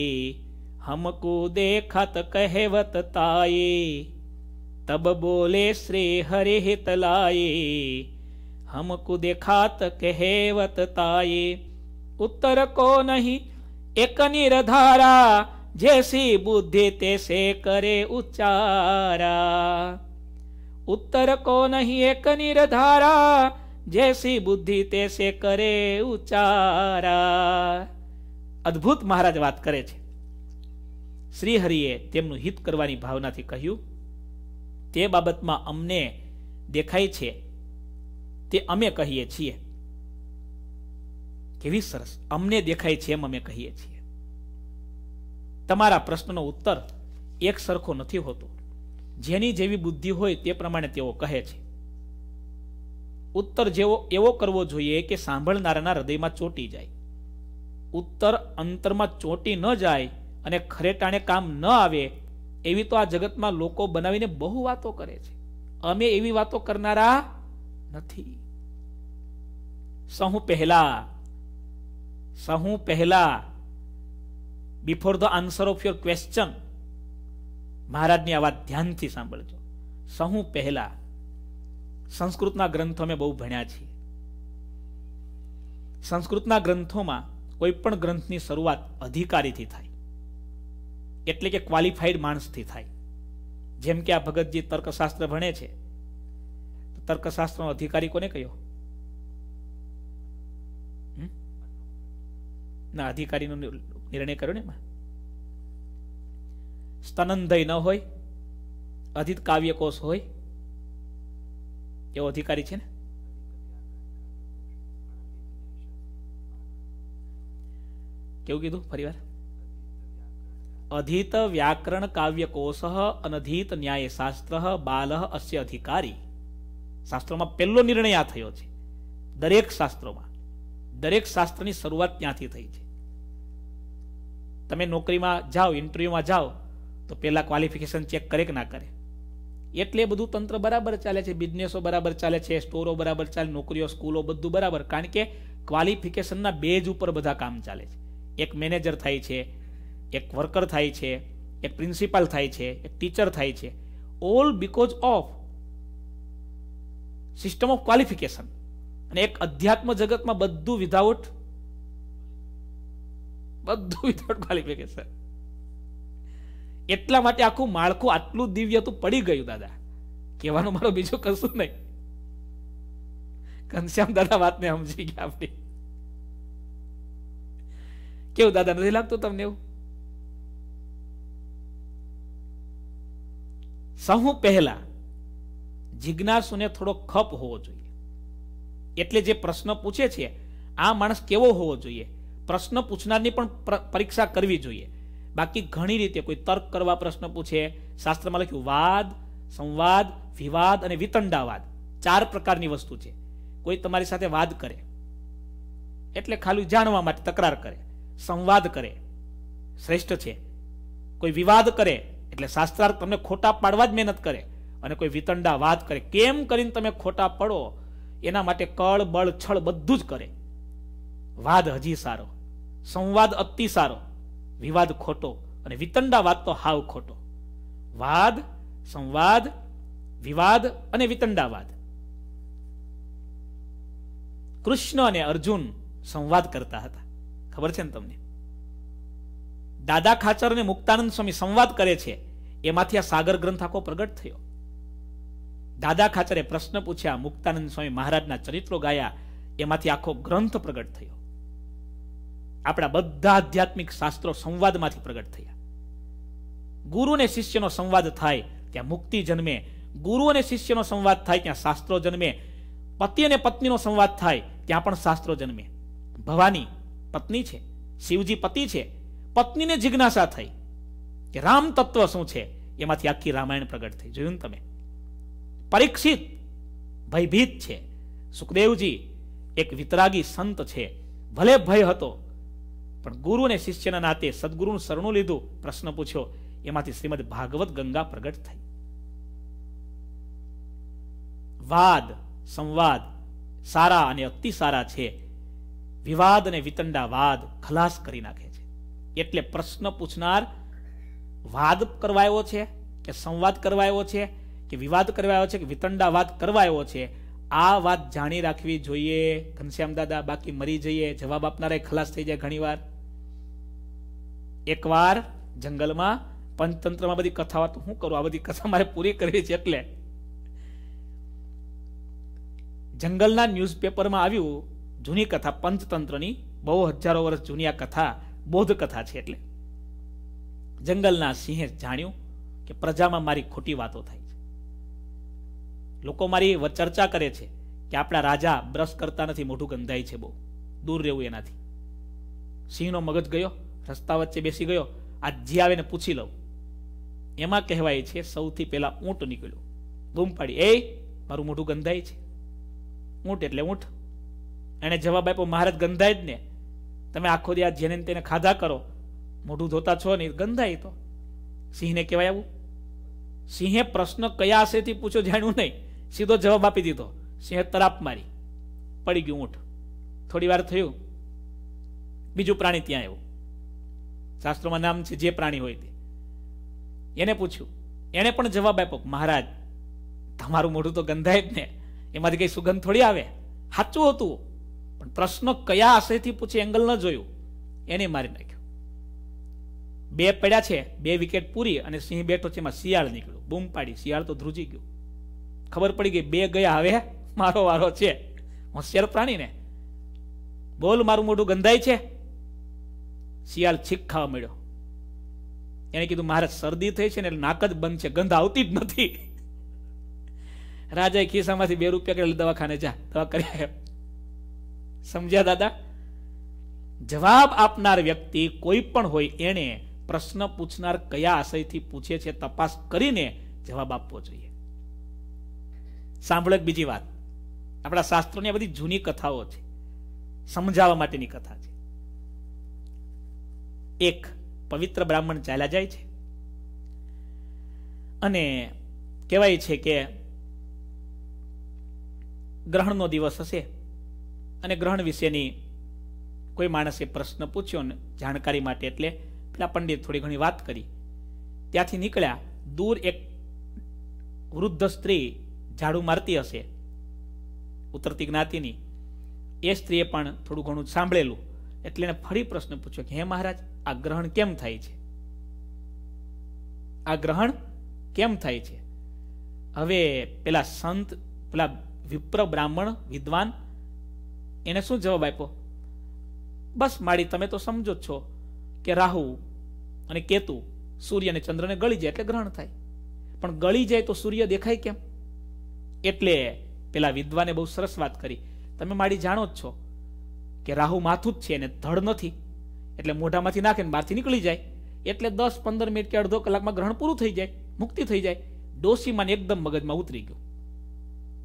હમકો દેખાત કહેવત તાયે तब बोले श्री हरि हित लाए हमको देखात कहेवत ताये उत्तर को नहीं एक निरधारा जैसी बुद्धि तैसे करे उच्चारा उत्तर को नहीं एक निरधारा जैसी बुद्धि तैसे કરે ઉચારા અદ્ભુત મહારાજ વાત કરે છે શ્રી હરિએ તેમનું હિત કરવાની ભાવનાથી કહ્યું તે બાબતમાં અમને દેખાય છે તે અમે કહીએ છીએ કેવી સરસ અમને દેખાય છે એમ અમે કહીએ છીએ તમારા પ્રશ્નનો ઉત્તર એક સરખો નથી હોતો જેની જેવી બુદ્ધિ હોય તે પ્રમાણે તેઓ કહે છે ઉત્તર જેવો એવો કરવો જોઈએ કે સાંભળનારાના હૃદયમાં ચોટી જાય ઉત્તર અંતરમાં ચોટી ન જાય અને ખરેટાણે કામ ન આવે એવી તો આ જગતમાં લોકો બનાવીને બહુ વાતો કરે છે અમે એવી વાતો કરનારા નથી સહુ પહેલા સહુ પહેલા before the answer of your question મહારાજની આ વાત ધ્યાનથી સાંભળજો સહુ પહેલા સંસ્કૃતના ગ્રંથો અમે બહુ ભણ્યા છીએ સંસ્કૃતના ગ્રંથોમાં કોઈ પણ ગ્રંથની શરૂઆત અધિકારીથી થાય એટલે કે ક્વોલિફાઈડ માણસથી થાય જેમ કે આ ભગતજી તર્કશાસ્ત્ર ભણે છે તર્કશાસ્ત્રનો અધિકારી કોને કયો ના અધિકારીનો નિર્ણય કર્યો ને એમાં સ્તનંદય ન હોય અધિત કાવ્યકોશ હોય એવો અધિકારી છે ને કેવું કીધું ફરી અધીત વ્યાકરણ કાવ્યકોશ અનધીત ન્યાયશાસ્ત્ર બાલહ અસ્ય અધિકારી શાસ્ત્રોમાં પહેલો નિર્ણય આ થયો છે દરેક શાસ્ત્રોમાં દરેક શાસ્ત્રની શરૂઆત ત્યાંથી થઈ છે તમે નોકરીમાં જાઓ ઇન્ટરવ્યુમાં જાઓ તો પહેલાં ક્વોલિફિકેશન ચેક કરે કે ના કરે એટલે બધું તંત્ર બરાબર ચાલે છે બિઝનેસો બરાબર ચાલે છે સ્ટોરો બરાબર ચાલે નોકરીઓ સ્કૂલો બધું બરાબર કારણ કે ક્વોલિફિકેશનના બેજ ઉપર બધા કામ ચાલે છે એક મેનેજર થાય છે એક વર્કર થાય છે એક પ્રિન્સિપાલ થાય છે એક ટીચર થાય છે all because of system of qualification અને એક અધ્યાત્મ જગતમાં બધું વિધાઉટ બધું વિધાઉટ ક્વોલિફિકેશન એટલા માટે આખું માળખું આટલું દિવ્ય હતું પડી ગયું દાદા કહેવાનું મારો બીજું કશું નહીં ઘનશ્યામ દાદા વાતને સમજી ગયા આપણી કેવું દાદા નથી લાગતું તમને એવું સહુ પહેલા જિજ્ઞાસુને થોડો ખપ હોવો જોઈએ એટલે જે પ્રશ્ન પૂછે છે આ માણસ કેવો હોવો જોઈએ પ્રશ્ન પૂછનારની પણ પરીક્ષા કરવી જોઈએ બાકી ઘણી રીતે કોઈ તર્ક કરવા પ્રશ્ન પૂછે શાસ્ત્રમાં લખ્યું વાદ સંવાદ વિવાદ અને વિતંડાવાદ ચાર પ્રકારની વસ્તુ છે કોઈ તમારી સાથે વાદ કરે એટલે ખાલી જાણવા માટે તકરાર કરે સંવાદ કરે શ્રેષ્ઠ છે કોઈ વિવાદ કરે એટલે શાસ્ત્રાર્થ તમને ખોટા પાડવા જ મહેનત કરે અને કોઈ વિતંડા વાત કરે કેમ કરીને તમે ખોટા પડો એના માટે કળ બળ છળ બધું જ કરે વાદ હજી સારો સંવાદ અતિ સારો વિવાદ ખોટો અને વિતંડા વાત તો હાવ ખોટો વાદ સંવાદ વિવાદ અને વિતંડાવાદ કૃષ્ણ અને અર્જુન સંવાદ કરતા હતા ખબર છે ને તમને દાદા ખાચર ને મુક્તાનંદ સ્વામી સંવાદ કરે છે એમાંથી આ સાગર ગ્રંથ આખો પ્રગટ થયો દાદા ખાચરે પ્રશ્ન પૂછ્યા મુક્તાનંદ સ્વામી મહારાજના ચરિત્રો ગાયા એમાંથી આખો ગ્રંથ પ્રગટ થયો આપણા બધા આધ્યાત્મિક શાસ્ત્રો સંવાદમાંથી પ્રગટ થયા ગુરુ અને શિષ્યનો સંવાદ થાય ત્યાં મુક્તિ જન્મે ગુરુ અને શિષ્યનો સંવાદ થાય ત્યાં શાસ્ત્રો જન્મે પતિ અને પત્નીનો સંવાદ થાય ત્યાં પણ શાસ્ત્રો જન્મે ભવાની પત્ની છે શિવજી પતિ છે પત્નીને જિજ્ઞાસા થઈ કે રામ તત્વ શું છે એમાંથી આખી રામાયણ પ્રગટ થઈ જોયું ને તમે પરીક્ષિત ભયભીત છે સુખદેવજી એક વિતરાગી સંત છે ભલે ભય હતો પણ ગુરુ અને શિષ્યના નાતે સદગુરુનું શરણું લીધું પ્રશ્ન પૂછ્યો એમાંથી શ્રીમદ ભાગવત ગંગા પ્રગટ થઈ વાદ સંવાદ સારા અને અતિ સારા છે વિવાદ અને વિતંડા વાદ ખલાસ કરી નાખે એટલે પ્રશ્ન પૂછનાર વાદ કરવાયો છે કે સંવાદ કરવાયો છે કે વિવાદ કરવાયો છે કે વિતંડા વાત કરવાયો છે આ વાત જાણી રાખવી જોઈએ ઘનશ્યામ દાદા બાકી મરી જઈએ જવાબ આપનારે ખલાસ થઈ જાય ઘણીવાર એકવાર જંગલમાં પંચતંત્રમાં બધી કથાઓ તો શું કરું આ બધી કથા મારે પૂરી કરવી છે એટલે જંગલના ન્યૂઝપેપરમાં આવ્યું જૂની કથા પંચતંત્રની બહુ હજારો વર્ષ જૂની આ કથા બોધકથા છે એટલે જંગલના સિંહે જાણ્યું કે પ્રજામાં મારી ખોટી વાતો થાય છે લોકો મારી ચર્ચા કરે છે કે આપણા રાજા બ્રશ કરતા નથી મોઢું ગંધાય છે બહુ દૂર રહેવું એનાથી સિંહનો મગજ ગયો રસ્તા વચ્ચે બેસી ગયો આ જે આવે ને પૂછી લઉં એમાં કહેવાય છે સૌથી પહેલા ઊંટ નીકળ્યો બૂમ પાડી એ મારું મોઢું ગંધાય છે ઊંટ એટલે ઊંટ એણે જવાબ આપ્યો મહારાજ ગંધાય જ ને તમે આખો દી આ જેને તેને ખાધા કરો મોઢું ધોતા છો ને ગંધાય તો સિંહને કહેવાય આવું સિંહે પ્રશ્ન કયા આશેથી પૂછો જાણ્યું નહીં સીધો જવાબ આપી દીધો સિંહે તરાપ મારી પડી ગયું ઊંઠ થોડી વાર થયું બીજું પ્રાણી ત્યાં આવ્યું શાસ્ત્રોમાં નામ છે જે પ્રાણી હોય તે એને પૂછ્યું એણે પણ જવાબ આપ્યો મહારાજ તમારું મોઢું તો ગંધાય જ ને એમાંથી કઈ સુગંધ થોડી આવે સાચું હતું પણ પ્રશ્ન કયા આશયથી પૂછે એંગલ ન જોયું એને મારી નાખ્યો બે પડ્યા છે બે વિકેટ પૂરી અને સિંહ બેઠો છે એમાં શિયાળ નીકળ્યો બૂમ પાડી શિયાળ તો ધ્રુજી ગયો ખબર પડી ગઈ બે ગયા હવે મારો વારો છે હોશિયાર પ્રાણી ને બોલ મારું મોઢું ગંધાય છે શિયાળ છીક ખાવા મળ્યો એને કીધું મારે શરદી થઈ છે ને એટલે નાક જ બંધ છે ગંધ આવતી જ નથી રાજાએ ખિસ્સામાંથી બે રૂપિયા કરેલ દવાખાને જા દવા કરી આવ્યા સમજ્યા દાદા જવાબ આપનાર વ્યક્તિ કોઈ પણ હોય એને પ્રશ્ન પૂછનાર કયા આશયથી પૂછે છે તપાસ કરીને જવાબ આપવો જોઈએ સાંભળો બીજી વાત આપણા શાસ્ત્રોની આ બધી જૂની કથાઓ છે સમજાવવા માટેની કથા છે એક પવિત્ર બ્રાહ્મણ ચાલ્યા જાય છે અને કહેવાય છે કે ગ્રહણનો દિવસ હશે અને ગ્રહણ વિશેની કોઈ માણસે પ્રશ્ન પૂછ્યો ને જાણકારી માટે એટલે પેલા પંડિત થોડી ઘણી વાત કરી ત્યાંથી નીકળ્યા દૂર એક વૃદ્ધ સ્ત્રી ઝાડુ મારતી હશે ઉતરતી જ્ઞાતિની એ સ્ત્રીએ પણ થોડું ઘણું સાંભળેલું એટલે એને ફરી પ્રશ્ન પૂછ્યો કે હે મહારાજ આ ગ્રહણ કેમ થાય છે આ ગ્રહણ કેમ થાય છે હવે પેલા સંત પેલા વિપ્ર બ્રાહ્મણ વિદ્વાન એને શું જવાબ આપ્યો બસ માળી તમે તો સમજો જ છો કે રાહુ અને કેતુ સૂર્ય અને ચંદ્રને ગળી જાય એટલે ગ્રહણ થાય પણ ગળી જાય તો સૂર્ય દેખાય કેમ એટલે પેલા વિદ્વાને બહુ સરસ વાત કરી તમે માળી જાણો જ છો કે રાહુ માથું જ છે એને ધડ નથી એટલે મોઢામાંથી નાખીને બહારથી નીકળી જાય એટલે દસ પંદર મિનિટ કે અડધો કલાકમાં ગ્રહણ પૂરું થઈ જાય મુક્તિ થઈ જાય ડોસીમાં એકદમ મગજમાં ઉતરી ગયું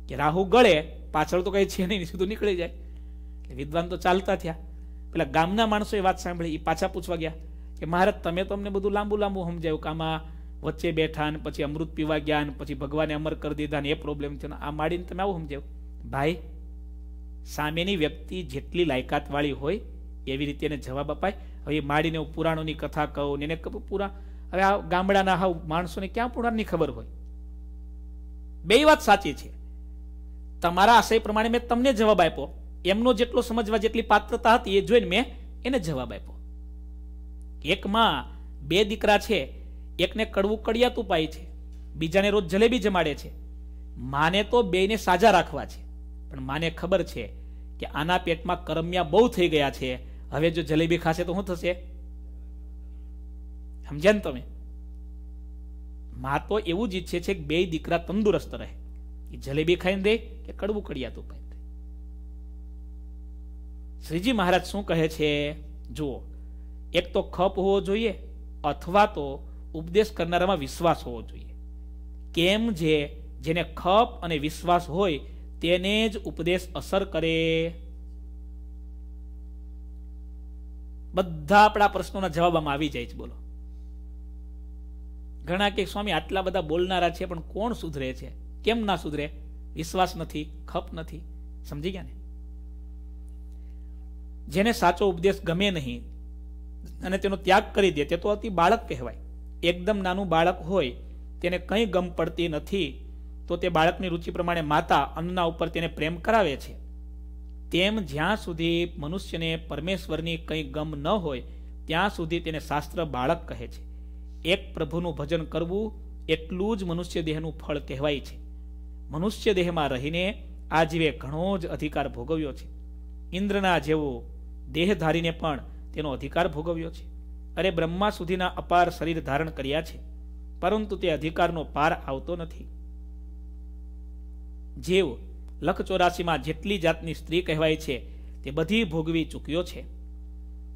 કે રાહુ ગળે પાછળ તો કઈ છે નહીં સીધું નીકળી જાય વિદ્વાન તો ચાલતા થયા પેલા ગામના માણસો એ વાત સાંભળી એ પાછા પૂછવા ગયા કે મહારાજ તમે તો અમને બધું લાંબુ લાંબુ સમજાયું કે આમાં વચ્ચે બેઠા ને પછી અમૃત પીવા ગયા ને પછી ભગવાને અમર કરી દીધા ને એ પ્રોબ્લેમ થયો આ માડીને તમે આવું સમજાયું ભાઈ સામેની વ્યક્તિ જેટલી લાયકાત વાળી હોય એવી રીતે એને જવાબ અપાય હવે માડીને હું પુરાણોની કથા કહું ને એને પૂરા હવે આ ગામડાના હાવ માણસોને ક્યાં પુરાણની ખબર હોય બે વાત સાચી છે તમારા આશય પ્રમાણે મેં તમને જવાબ આપ્યો એમનો જેટલો સમજવા જેટલી પાત્રતા હતી એ જોઈને મેં એને જવાબ આપ્યો એકમાં બે દીકરા છે એકને કડવું કડિયાતું પાય છે બીજાને રોજ જલેબી જમાડે છે માને તો બેને સાજા રાખવા છે પણ માને ખબર છે કે આના પેટમાં કરમિયા બહુ થઈ ગયા છે હવે જો જલેબી ખાશે તો શું થશે સમજ્યા ને તમે મા તો એવું જ ઈચ્છે છે કે બે દીકરા તંદુરસ્ત રહે એ જલેબી ખાઈને દે કે કડવું કડિયાતું પાય શ્રીજી મહારાજ શું કહે છે જુઓ એક તો ખપ હોવો જોઈએ અથવા તો ઉપદેશ કરનારામાં વિશ્વાસ હોવો જોઈએ કેમ જે જેને ખપ અને વિશ્વાસ હોય તેને જ ઉપદેશ અસર કરે બધા આપણા પ્રશ્નોના જવાબમાં આવી જાય છે બોલો ઘણા કે સ્વામી આટલા બધા બોલનારા છે પણ કોણ સુધરે છે કેમ ના સુધરે વિશ્વાસ નથી ખપ નથી સમજી ગયા ને જેને સાચો ઉપદેશ ગમે નહીં અને તેનો ત્યાગ કરી દે તે તો અતિ બાળક કહેવાય એકદમ નાનું બાળક હોય તેને કંઈ ગમ પડતી નથી તો તે બાળકની રુચિ પ્રમાણે માતા અન્નના ઉપર તેને પ્રેમ કરાવે છે તેમ જ્યાં સુધી મનુષ્યને પરમેશ્વરની કંઈ ગમ ન હોય ત્યાં સુધી તેને શાસ્ત્ર બાળક કહે છે એક પ્રભુનું ભજન કરવું એટલું જ મનુષ્ય દેહનું ફળ કહેવાય છે મનુષ્ય દેહમાં રહીને આજીવે ઘણો જ અધિકાર ભોગવ્યો છે ઇન્દ્રના જેવો દેહધારીને પણ તેનો અધિકાર ભોગવ્યો છે અરે બ્રહ્મા સુધીના અપાર શરીર ધારણ કર્યા છે પરંતુ તે અધિકારનો પાર આવતો નથી જેવ લખ ચોરાસીમાં જેટલી જાતની સ્ત્રી કહેવાય છે તે બધી ભોગવી ચૂક્યો છે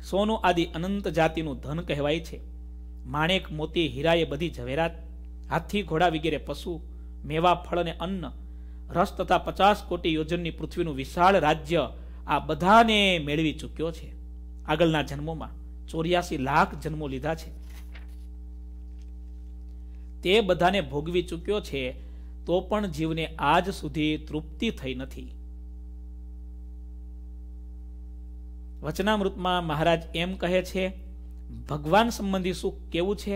સોનું આદિ અનંત જાતિનું ધન કહેવાય છે માણેક મોતી હીરાએ બધી ઝવેરાત હાથી ઘોડા વગેરે પશુ મેવા ફળ અને અન્ન રસ તથા પચાસ કોટી યોજનની પૃથ્વીનું વિશાળ રાજ્ય આ બધાને મેળવી ચૂક્યો છે આગળના જન્મોમાં ચોર્યાસી લાખ જન્મો લીધા છે તે બધાને ભોગવી ચૂક્યો છે તો પણ જીવને આજ સુધી તૃપ્તિ થઈ નથી વચનામૃતમાં મહારાજ એમ કહે છે ભગવાન સંબંધી સુખ કેવું છે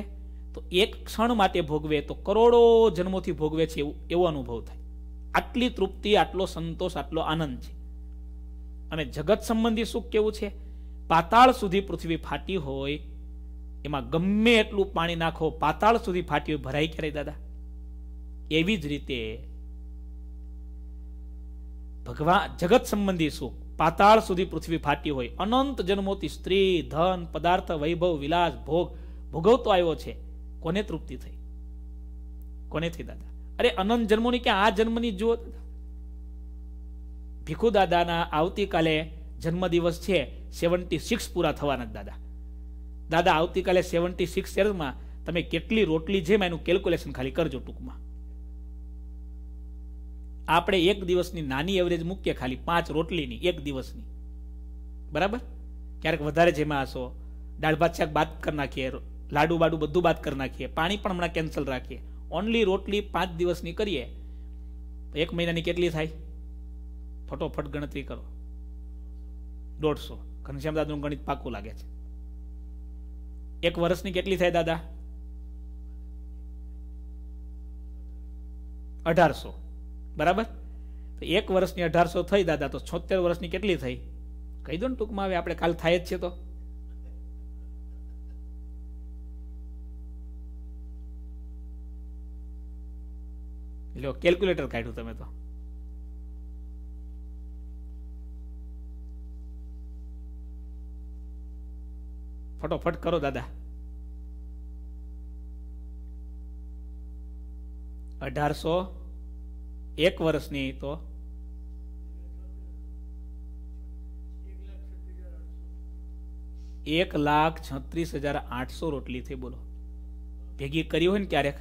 તો એક ક્ષણ માટે ભોગવે તો કરોડો જન્મોથી ભોગવે છે એવું એવો અનુભવ થાય આટલી તૃપ્તિ આટલો સંતોષ આટલો આનંદ છે અને જગત સંબંધી સુખ કેવું છે પાતાળ સુધી પૃથ્વી ફાટી હોય એમાં ગમે એટલું પાણી નાખો પાતાળ સુધી ફાટી હોય ભરાઈ ક્યારે દાદા એવી જ રીતે ભગવાન જગત સંબંધી સુખ પાતાળ સુધી પૃથ્વી ફાટી હોય અનંત જન્મોથી સ્ત્રી ધન પદાર્થ વૈભવ વિલાસ ભોગ ભોગવતો આવ્યો છે કોને તૃપ્તિ થઈ કોને થઈ દાદા અરે અનંત જન્મોની કે આ જન્મની જુઓ દાદા ભીખુ દાદાના આવતીકાલે જન્મદિવસ છે સેવન્ટી સિક્સ પૂરા થવાના દાદા દાદા આવતીકાલે સેવન્ટી સિક્સ યર્સમાં તમે કેટલી રોટલી જેમ એનું કેલ્ક્યુલેશન ખાલી કરજો ટૂંકમાં આપણે એક દિવસની નાની એવરેજ મૂકીએ ખાલી પાંચ રોટલીની એક દિવસની બરાબર ક્યારેક વધારે જેમાં હશો દાળ ભાત શાક બાદ કરી નાખીએ લાડુ બાડુ બધું બાદ કરી નાખીએ પાણી પણ હમણાં કેન્સલ રાખીએ ઓનલી રોટલી પાંચ દિવસની કરીએ તો એક મહિનાની કેટલી થાય ફટોફટ ગણતરી કરો દોઢસો ઘનશ્યામ દાદાનું ગણિત પાકું લાગે છે એક વર્ષની કેટલી થાય દાદા અઢારસો બરાબર તો એક વર્ષની અઢારસો થઈ દાદા તો છોતેર વર્ષની કેટલી થઈ કહી દો ને ટૂંકમાં આવે આપણે કાલ થાય જ છે તો લો કેલ્ક્યુલેટર કાઢ્યું તમે તો ફટોફટ કરો દાદા અઢારસો એક વર્ષની તો એક લાખ છત્રીસ હજાર આઠસો રોટલી થઈ બોલો ભેગી કરી હોય ને ક્યારેક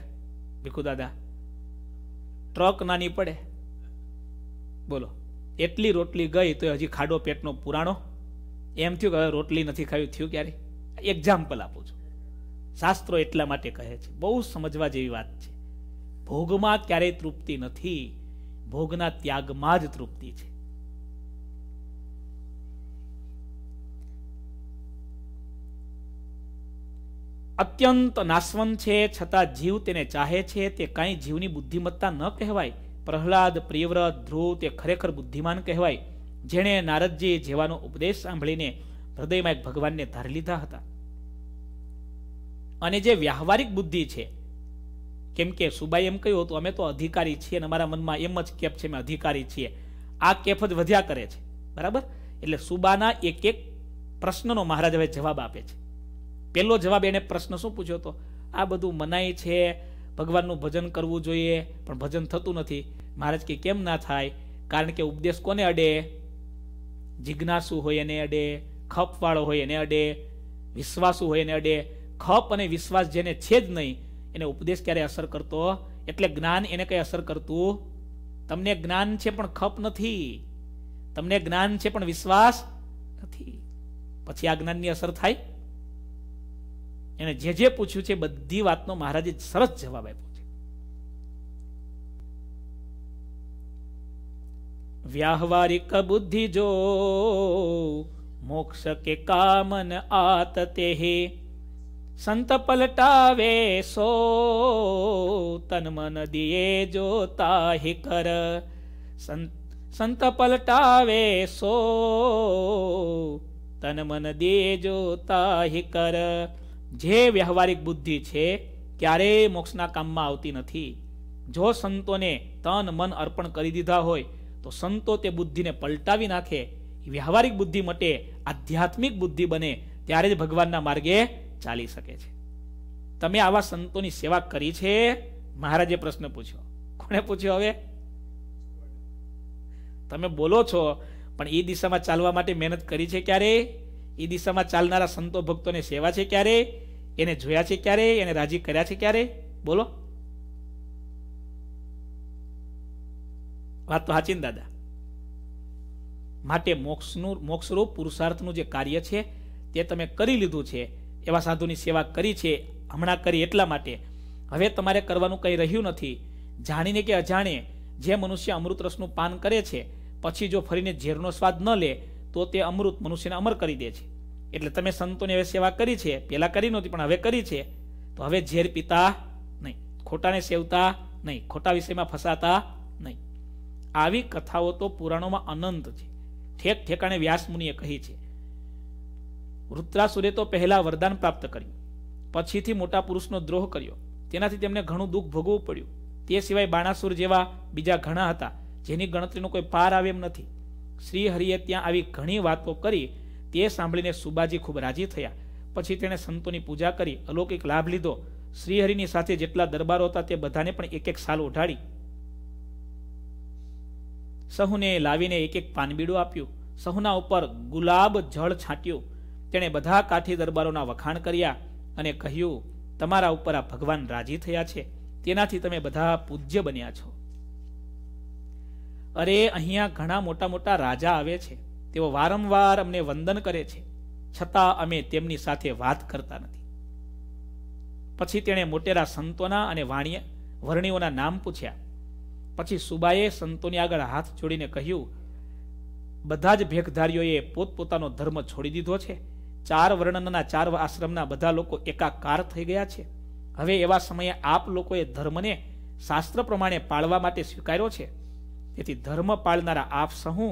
ભીખુ દાદા ટ્રક નાની પડે બોલો એટલી રોટલી ગઈ તો હજી ખાડો પેટનો પુરાણો એમ થયું કે રોટલી નથી ખાવી થયું ક્યારે એક્ઝામ્પલ આપું છું શાસ્ત્રો એટલા માટે કહે છે બહુ સમજવા જેવી વાત છે ભોગમાં ક્યારેય તૃપ્તિ નથી ભોગના ત્યાગમાં જ તૃપ્તિ છે અત્યંત નાશવંત છે છતાં જીવ તેને ચાહે છે તે કાંઈ જીવની બુદ્ધિમત્તા ન કહેવાય પ્રહલાદ પ્રિયવ્રત ધ્રુવ તે ખરેખર બુદ્ધિમાન કહેવાય જેણે નારદજી જેવાનો ઉપદેશ સાંભળીને હૃદયમાં એક ભગવાનને ધારી લીધા હતા અને જે વ્યવહારિક બુદ્ધિ છે કેમ કે સુબાઈ એમ કહ્યું હતું અમે તો અધિકારી છીએ અને અમારા મનમાં એમ જ કેફ છે અમે અધિકારી છીએ આ કેફ જ વધ્યા કરે છે બરાબર એટલે સુબાના એક એક પ્રશ્નનો મહારાજ હવે જવાબ આપે છે પહેલો જવાબ એને પ્રશ્ન શું પૂછ્યો હતો આ બધું મનાય છે ભગવાનનું ભજન કરવું જોઈએ પણ ભજન થતું નથી મહારાજ કે કેમ ના થાય કારણ કે ઉપદેશ કોને અડે જિજ્ઞાસુ હોય એને અડે ખપવાળો હોય એને અડે વિશ્વાસુ હોય એને અડે ખપ અને વિશ્વાસ જેને છે જ નહીં એને ઉપદેશ ક્યારે અસર કરતો એટલે જ્ઞાન એને કંઈ અસર કરતું તમને જ્ઞાન છે પણ ખપ નથી તમને જ્ઞાન છે પણ વિશ્વાસ નથી પછી આ જ્ઞાનની અસર થાય એને જે જે પૂછ્યું છે બધી વાતનો મહારાજે સરસ જવાબ આપ્યો છે વ્યાહવારિક બુદ્ધિ જો મોક્ષ કે કામન આત તે સંત પલટાવે સો તન મન દિયે જોતા હિ કર સંત પલટાવે સો તન મન દિયે જોતા હિ કર જે વ્યવહારિક બુદ્ધિ છે ક્યારેય મોક્ષના કામમાં આવતી નથી જો સંતોને તન મન અર્પણ કરી દીધા હોય તો સંતો તે બુદ્ધિને પલટાવી નાખે વ્યવહારિક બુદ્ધિ મટે આધ્યાત્મિક બુદ્ધિ બને ત્યારે જ ભગવાનના માર્ગે ચાલી શકે છે તમે આવા સંતોની સેવા કરી છે મહારાજે પ્રશ્ન પૂછ્યો કોણે પૂછ્યો હવે તમે બોલો છો પણ એ દિશામાં ચાલવા માટે મહેનત કરી છે ક્યારે એ દિશામાં ચાલનારા સંતો ભક્તોને સેવા છે ક્યારે એને જોયા છે ક્યારે એને રાજી કર્યા છે ક્યારે બોલો વાત તો હાચીન દાદા માટે મોક્ષનું મોક્ષરૂપ પુરુષાર્થનું જે કાર્ય છે તે તમે કરી લીધું છે એવા સાધુની સેવા કરી છે હમણાં કરી એટલા માટે હવે તમારે કરવાનું કંઈ રહ્યું નથી જાણીને કે અજાણે જે મનુષ્ય અમૃત રસનું પાન કરે છે પછી જો ફરીને ઝેરનો સ્વાદ ન લે તો તે અમૃત મનુષ્યને અમર કરી દે છે એટલે તમે સંતોની હવે સેવા કરી છે પહેલાં કરી નહોતી પણ હવે કરી છે તો હવે ઝેર પીતા નહીં ખોટાને સેવતા નહીં ખોટા વિષયમાં ફસાતા નહીં આવી કથાઓ તો પુરાણોમાં અનંત છે ઠેક ઠેકાણે વ્યાસમુનિએ કહી છે વૃત્રાસુરે તો પહેલા વરદાન પ્રાપ્ત કર્યું પછીથી મોટા પુરુષનો દ્રોહ કર્યો તેનાથી તેમને ઘણું દુઃખ ભોગવવું પડ્યું તે સિવાય બાણાસુર જેવા બીજા ઘણા હતા જેની ગણતરીનો કોઈ પાર આવે એમ નથી શ્રીહરિએ ત્યાં આવી ઘણી વાતો કરી તે સાંભળીને સુબાજી ખૂબ રાજી થયા પછી તેણે સંતોની પૂજા કરી અલૌકિક લાભ લીધો શ્રીહરિની સાથે જેટલા દરબારો હતા તે બધાને પણ એક એક સાલ ઉઢાડી સહુને લાવીને એક એક પાનબીડું આપ્યું સહુના ઉપર ગુલાબ જળ છાંટ્યું તેણે બધા કાઠી દરબારોના વખાણ કર્યા અને કહ્યું તમારા ઉપર આ ભગવાન રાજી થયા છે તેનાથી તમે બધા પૂજ્ય બન્યા છો અરે અહીંયા ઘણા મોટા મોટા રાજા આવે છે તેઓ વારંવાર અમને વંદન કરે છે છતાં અમે તેમની સાથે વાત કરતા નથી પછી તેણે મોટેરા સંતોના અને વાણિયા વર્ણિઓના નામ પૂછ્યા પછી સુબાએ સંતોની આગળ હાથ જોડીને કહ્યું બધા જ ભેખધારીઓએ પોતપોતાનો ધર્મ છોડી દીધો છે ચાર વર્ણનના ચાર આશ્રમના બધા લોકો એકાકાર થઈ ગયા છે હવે એવા સમયે આપ લોકોએ ધર્મને શાસ્ત્ર પ્રમાણે પાળવા માટે સ્વીકાર્યો છે તેથી ધર્મ પાળનારા આપ સહુ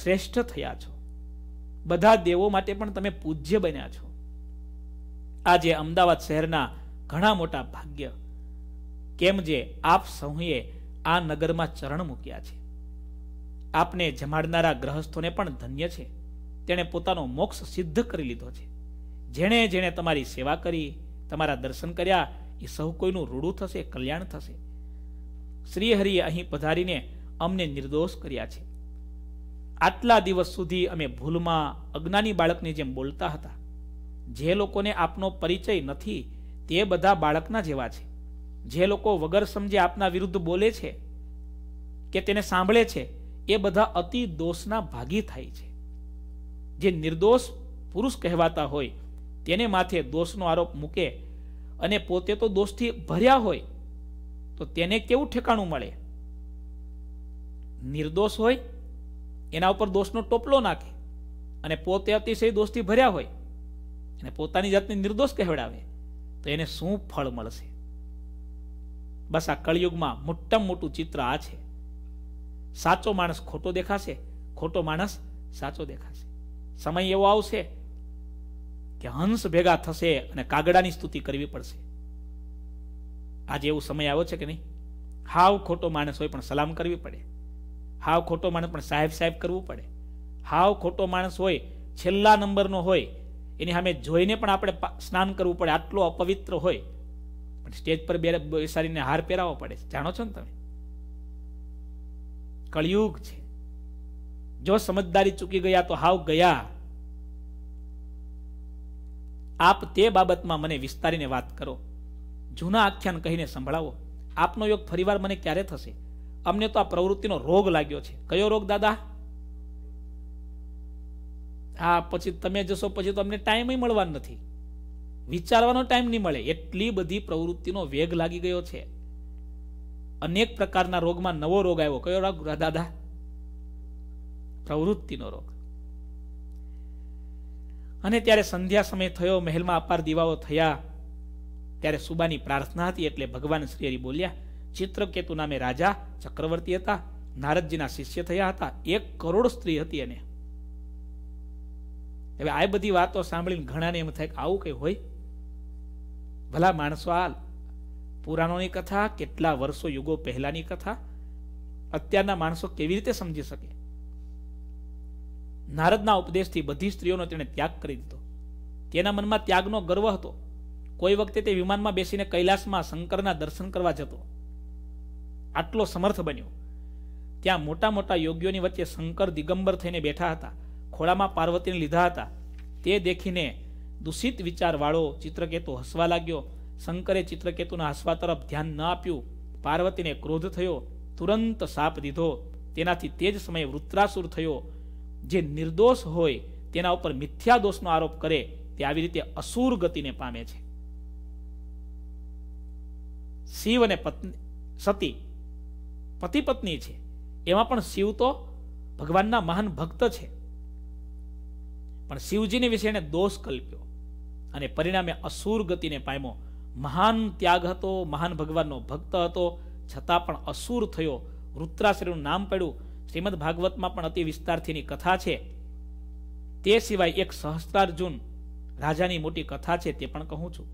શ્રેષ્ઠ થયા છો બધા દેવો માટે પણ તમે પૂજ્ય બન્યા છો આજે અમદાવાદ શહેરના ઘણા મોટા ભાગ્ય કેમ જે આપ સહુએ આ નગરમાં ચરણ મૂક્યા છે આપને જમાડનારા ગ્રહસ્થોને પણ ધન્ય છે તેણે પોતાનો મોક્ષ સિદ્ધ કરી લીધો છે જેણે જેણે તમારી સેવા કરી તમારા દર્શન કર્યા એ સૌ કોઈનું રૂડું થશે કલ્યાણ થશે શ્રીહરિએ અહીં પધારીને અમને નિર્દોષ કર્યા છે આટલા દિવસ સુધી અમે ભૂલમાં અજ્ઞાની બાળકની જેમ બોલતા હતા જે લોકોને આપનો પરિચય નથી તે બધા બાળકના જેવા છે જે લોકો વગર સમજે આપના વિરુદ્ધ બોલે છે કે તેને સાંભળે છે એ બધા અતિ દોષના ભાગી થાય છે જે નિર્દોષ પુરુષ કહેવાતા હોય તેને માથે દોષનો આરોપ મૂકે અને પોતે તો દોષથી ભર્યા હોય તો તેને કેવું ઠેકાણું મળે નિર્દોષ હોય એના ઉપર દોષનો ટોપલો નાખે અને પોતે અતિશય દોષથી ભર્યા હોય અને પોતાની જાતને નિર્દોષ કહેવડાવે તો એને શું ફળ મળશે બસ આ કળિયુગમાં મોટા મોટું ચિત્ર આ છે સાચો માણસ ખોટો દેખાશે ખોટો માણસ સાચો દેખાશે સમય એવો આવશે કે હંસ ભેગા થશે અને કાગડાની સ્તુતિ કરવી પડશે આજે એવો સમય આવ્યો છે કે નહીં હાવ ખોટો માણસ હોય પણ સલામ કરવી પડે હાવ ખોટો માણસ પણ સાહેબ સાહેબ કરવું પડે હાવ ખોટો માણસ હોય છેલ્લા નંબરનો હોય એની સામે જોઈને પણ આપણે સ્નાન કરવું પડે આટલો અપવિત્ર હોય સ્ટેજ પર બેસાડીને હાર પહેરાવો પડે છે જાણો છો ને તમે કળિયુગ છે જો સમજદારી ચૂકી ગયા તો હાવ ગયા આપ તે બાબતમાં મને વિસ્તારીને વાત કરો જૂના આખ્યાન કહીને સંભળાવો આપનો યોગ ફરીવાર મને ક્યારે થશે અમને તો આ પ્રવૃત્તિનો રોગ લાગ્યો છે કયો રોગ દાદા હા પછી તમે જશો પછી તો અમને ટાઈમ મળવાનો નથી વિચારવાનો ટાઈમ નહીં મળે એટલી બધી પ્રવૃત્તિનો વેગ લાગી ગયો છે અનેક પ્રકારના રોગમાં નવો રોગ આવ્યો કયો રોગ દાદા પ્રવૃત્તિનો રોગ અને ત્યારે સંધ્યા સમય થયો મહેલમાં અપાર દીવાઓ થયા ત્યારે સુબાની પ્રાર્થના હતી એટલે ભગવાન શ્રી હરિ બોલ્યા ચિત્રકેતુ નામે રાજા ચક્રવર્તી હતા નારદજીના શિષ્ય થયા હતા એક કરોડ સ્ત્રી હતી એને હવે આ બધી વાતો સાંભળીને ઘણાને એમ થાય કે આવું કંઈ હોય ભલા માણસો હાલ પુરાણોની કથા કેટલા વર્ષો યુગો પહેલાની કથા અત્યારના માણસો કેવી રીતે સમજી શકે નારદના ઉપદેશથી બધી સ્ત્રીઓનો તેણે ત્યાગ કરી દીધો તેના મનમાં ત્યાગનો ગર્વ હતો કોઈ વખતે તે વિમાનમાં બેસીને કૈલાસમાં શંકરના દર્શન કરવા જતો આટલો સમર્થ બન્યો ત્યાં મોટા મોટા યોગ્યોની વચ્ચે શંકર દિગંબર થઈને બેઠા હતા ખોળામાં પાર્વતીને લીધા હતા તે દેખીને દૂષિત વિચારવાળો ચિત્રકેતુ હસવા લાગ્યો શંકરે ચિત્રકેતુના હસવા તરફ ધ્યાન ન આપ્યું પાર્વતીને ક્રોધ થયો તુરંત સાપ દીધો તેનાથી તે જ સમયે વૃત્રાસુર થયો જે નિર્દોષ હોય તેના ઉપર મિથ્યા દોષનો આરોપ કરે તે આવી રીતે અસુર ગતિને પામે છે શિવ અને પત્ની સતી પતિ પત્ની છે એમાં પણ શિવ તો ભગવાનના મહાન ભક્ત છે પણ શિવજીને વિશે એને દોષ કલ્પ્યો અને પરિણામે અસુર ગતિને પામ્યો મહાન ત્યાગ હતો મહાન ભગવાનનો ભક્ત હતો છતાં પણ અસુર થયો વૃત્રાશ્રીનું નામ પડ્યું શ્રીમદ ભાગવતમાં પણ અતિ વિસ્તારથીની કથા છે તે સિવાય એક સહસ્ત્રાર્જુન રાજાની મોટી કથા છે તે પણ કહું છું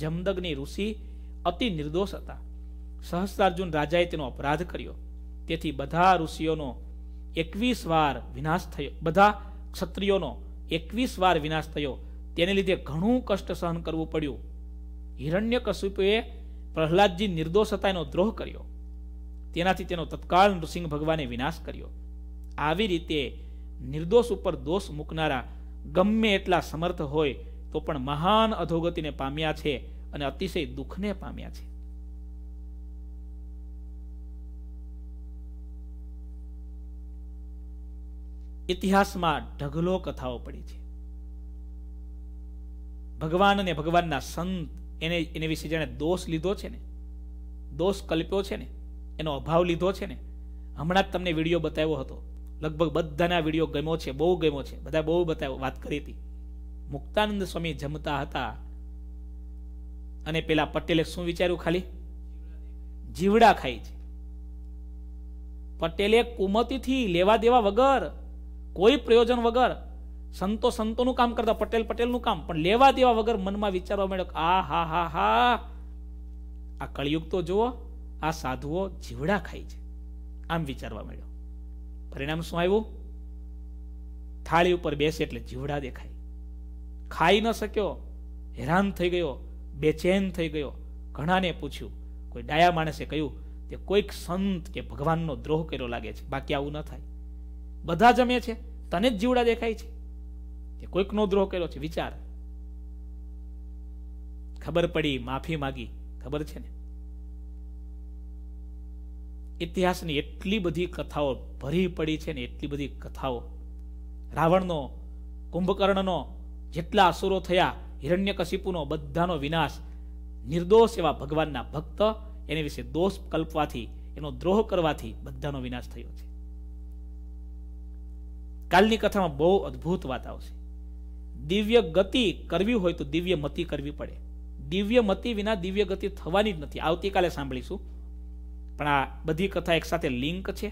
જમદગની ઋષિ અતિ નિર્દોષ હતા સહસ્ત્રાર્જુન રાજાએ તેનો અપરાધ કર્યો તેથી બધા ઋષિઓનો એકવીસ વાર વિનાશ થયો બધા ક્ષત્રિયોનો એકવીસ વાર વિનાશ થયો તેને લીધે ઘણું કષ્ટ સહન કરવું પડ્યું હિરણ્ય કશ્યપુએ પ્રહલાદજી નિર્દોષ હતા એનો દ્રોહ કર્યો તેનાથી તેનો તત્કાળ નૃસિંહ ભગવાને વિનાશ કર્યો આવી રીતે નિર્દોષ ઉપર દોષ મૂકનારા ગમે એટલા સમર્થ હોય તો પણ મહાન અધોગતિને પામ્યા છે અને અતિશય દુઃખને પામ્યા છે ઇતિહાસમાં ઢગલો કથાઓ પડી છે ભગવાન અને ભગવાનના સંત એને એને વિશે જેણે દોષ લીધો છે ને દોષ કલ્પ્યો છે ને એનો અભાવ લીધો છે ને હમણાં જ તમને વિડીયો બતાવ્યો હતો લગભગ બધાના વિડીયો ગમ્યો છે બહુ ગમ્યો છે બધા બહુ બતાવ્યો વાત કરી હતી મુક્તાનંદ સ્વામી જમતા હતા અને પેલા પટેલે શું વિચાર્યું ખાલી જીવડા ખાય છે પટેલે કુમતીથી લેવા દેવા વગર કોઈ પ્રયોજન વગર સંતો સંતોનું કામ કરતા પટેલ પટેલનું કામ પણ લેવા દેવા વગર મનમાં વિચારવા માંડ્યો આ હા હા હા આ કળિયુગ તો જુઓ આ સાધુઓ જીવડા ખાય છે આમ વિચારવા માંડ્યો પરિણામ શું આવ્યું થાળી ઉપર બેસે એટલે જીવડા દેખાય ખાઈ ન શક્યો હેરાન થઈ ગયો બેચેન થઈ ગયો ઘણાને પૂછ્યું કોઈ ડાયા માણસે કહ્યું કે કોઈક સંત કે ભગવાનનો દ્રોહ કર્યો લાગે છે બાકી આવું ન થાય બધા જમે છે તને જ જીવડા દેખાય છે તે કોઈકનો દ્રોહ કર્યો છે વિચાર ખબર પડી માફી માગી ખબર છે ને ઇતિહાસની એટલી બધી કથાઓ ભરી પડી છે ને એટલી બધી કથાઓ રાવણનો કુંભકર્ણનો જેટલા અસુરો થયા હિરણ્યકશિપુનો બધાનો વિનાશ નિર્દોષ એવા ભગવાનના ભક્ત એની વિશે દોષ કલ્પવાથી એનો દ્રોહ કરવાથી બધાનો વિનાશ થયો છે કાલની કથામાં બહુ અદ્ભુત વાત આવશે દિવ્ય ગતિ કરવી હોય તો દિવ્ય મતિ કરવી પડે દિવ્ય મતિ વિના દિવ્ય ગતિ થવાની જ નથી આવતીકાલે સાંભળીશું પણ આ બધી કથા એકસાથે લિંક છે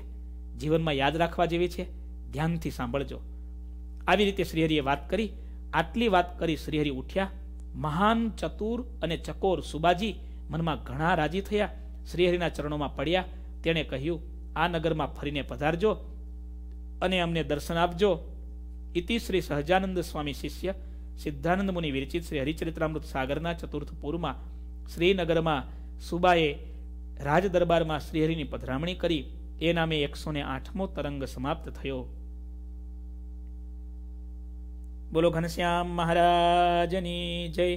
જીવનમાં યાદ રાખવા જેવી છે ધ્યાનથી સાંભળજો આવી રીતે શ્રીહરિએ વાત કરી આટલી વાત કરી શ્રીહરિ ઉઠ્યા મહાન ચતુર અને ચકોર સુબાજી મનમાં ઘણા રાજી થયા શ્રીહરિના ચરણોમાં પડ્યા તેણે કહ્યું આ નગરમાં ફરીને પધારજો અને અમને દર્શન આપજો ઇતિ શ્રી સહજાનંદ સ્વામી શિષ્ય સિદ્ધાનંદ મુનિ વિરચિત શ્રી હરિચરિત્રામૃત સાગરના ચતુર્થ પૂરમાં શ્રીનગરમાં સુબાએ રાજદરબારમાં શ્રીહરિની પધરામણી કરી એ નામે એકસો ને આઠમો તરંગ સમાપ્ત થયો બોલો ઘનશ્યામ મહારાજની જય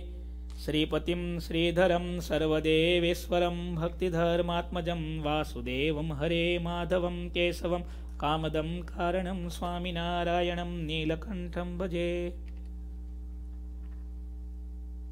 શ્રીપતિમ શ્રીધરમ સર્વદેવેશ્વરમ ભક્તિધર્માત્મજમ વાસુદેવમ હરે માધવમ કેશવમ कामदं कारणं स्वामिनारायणं नीलकण्ठं भजे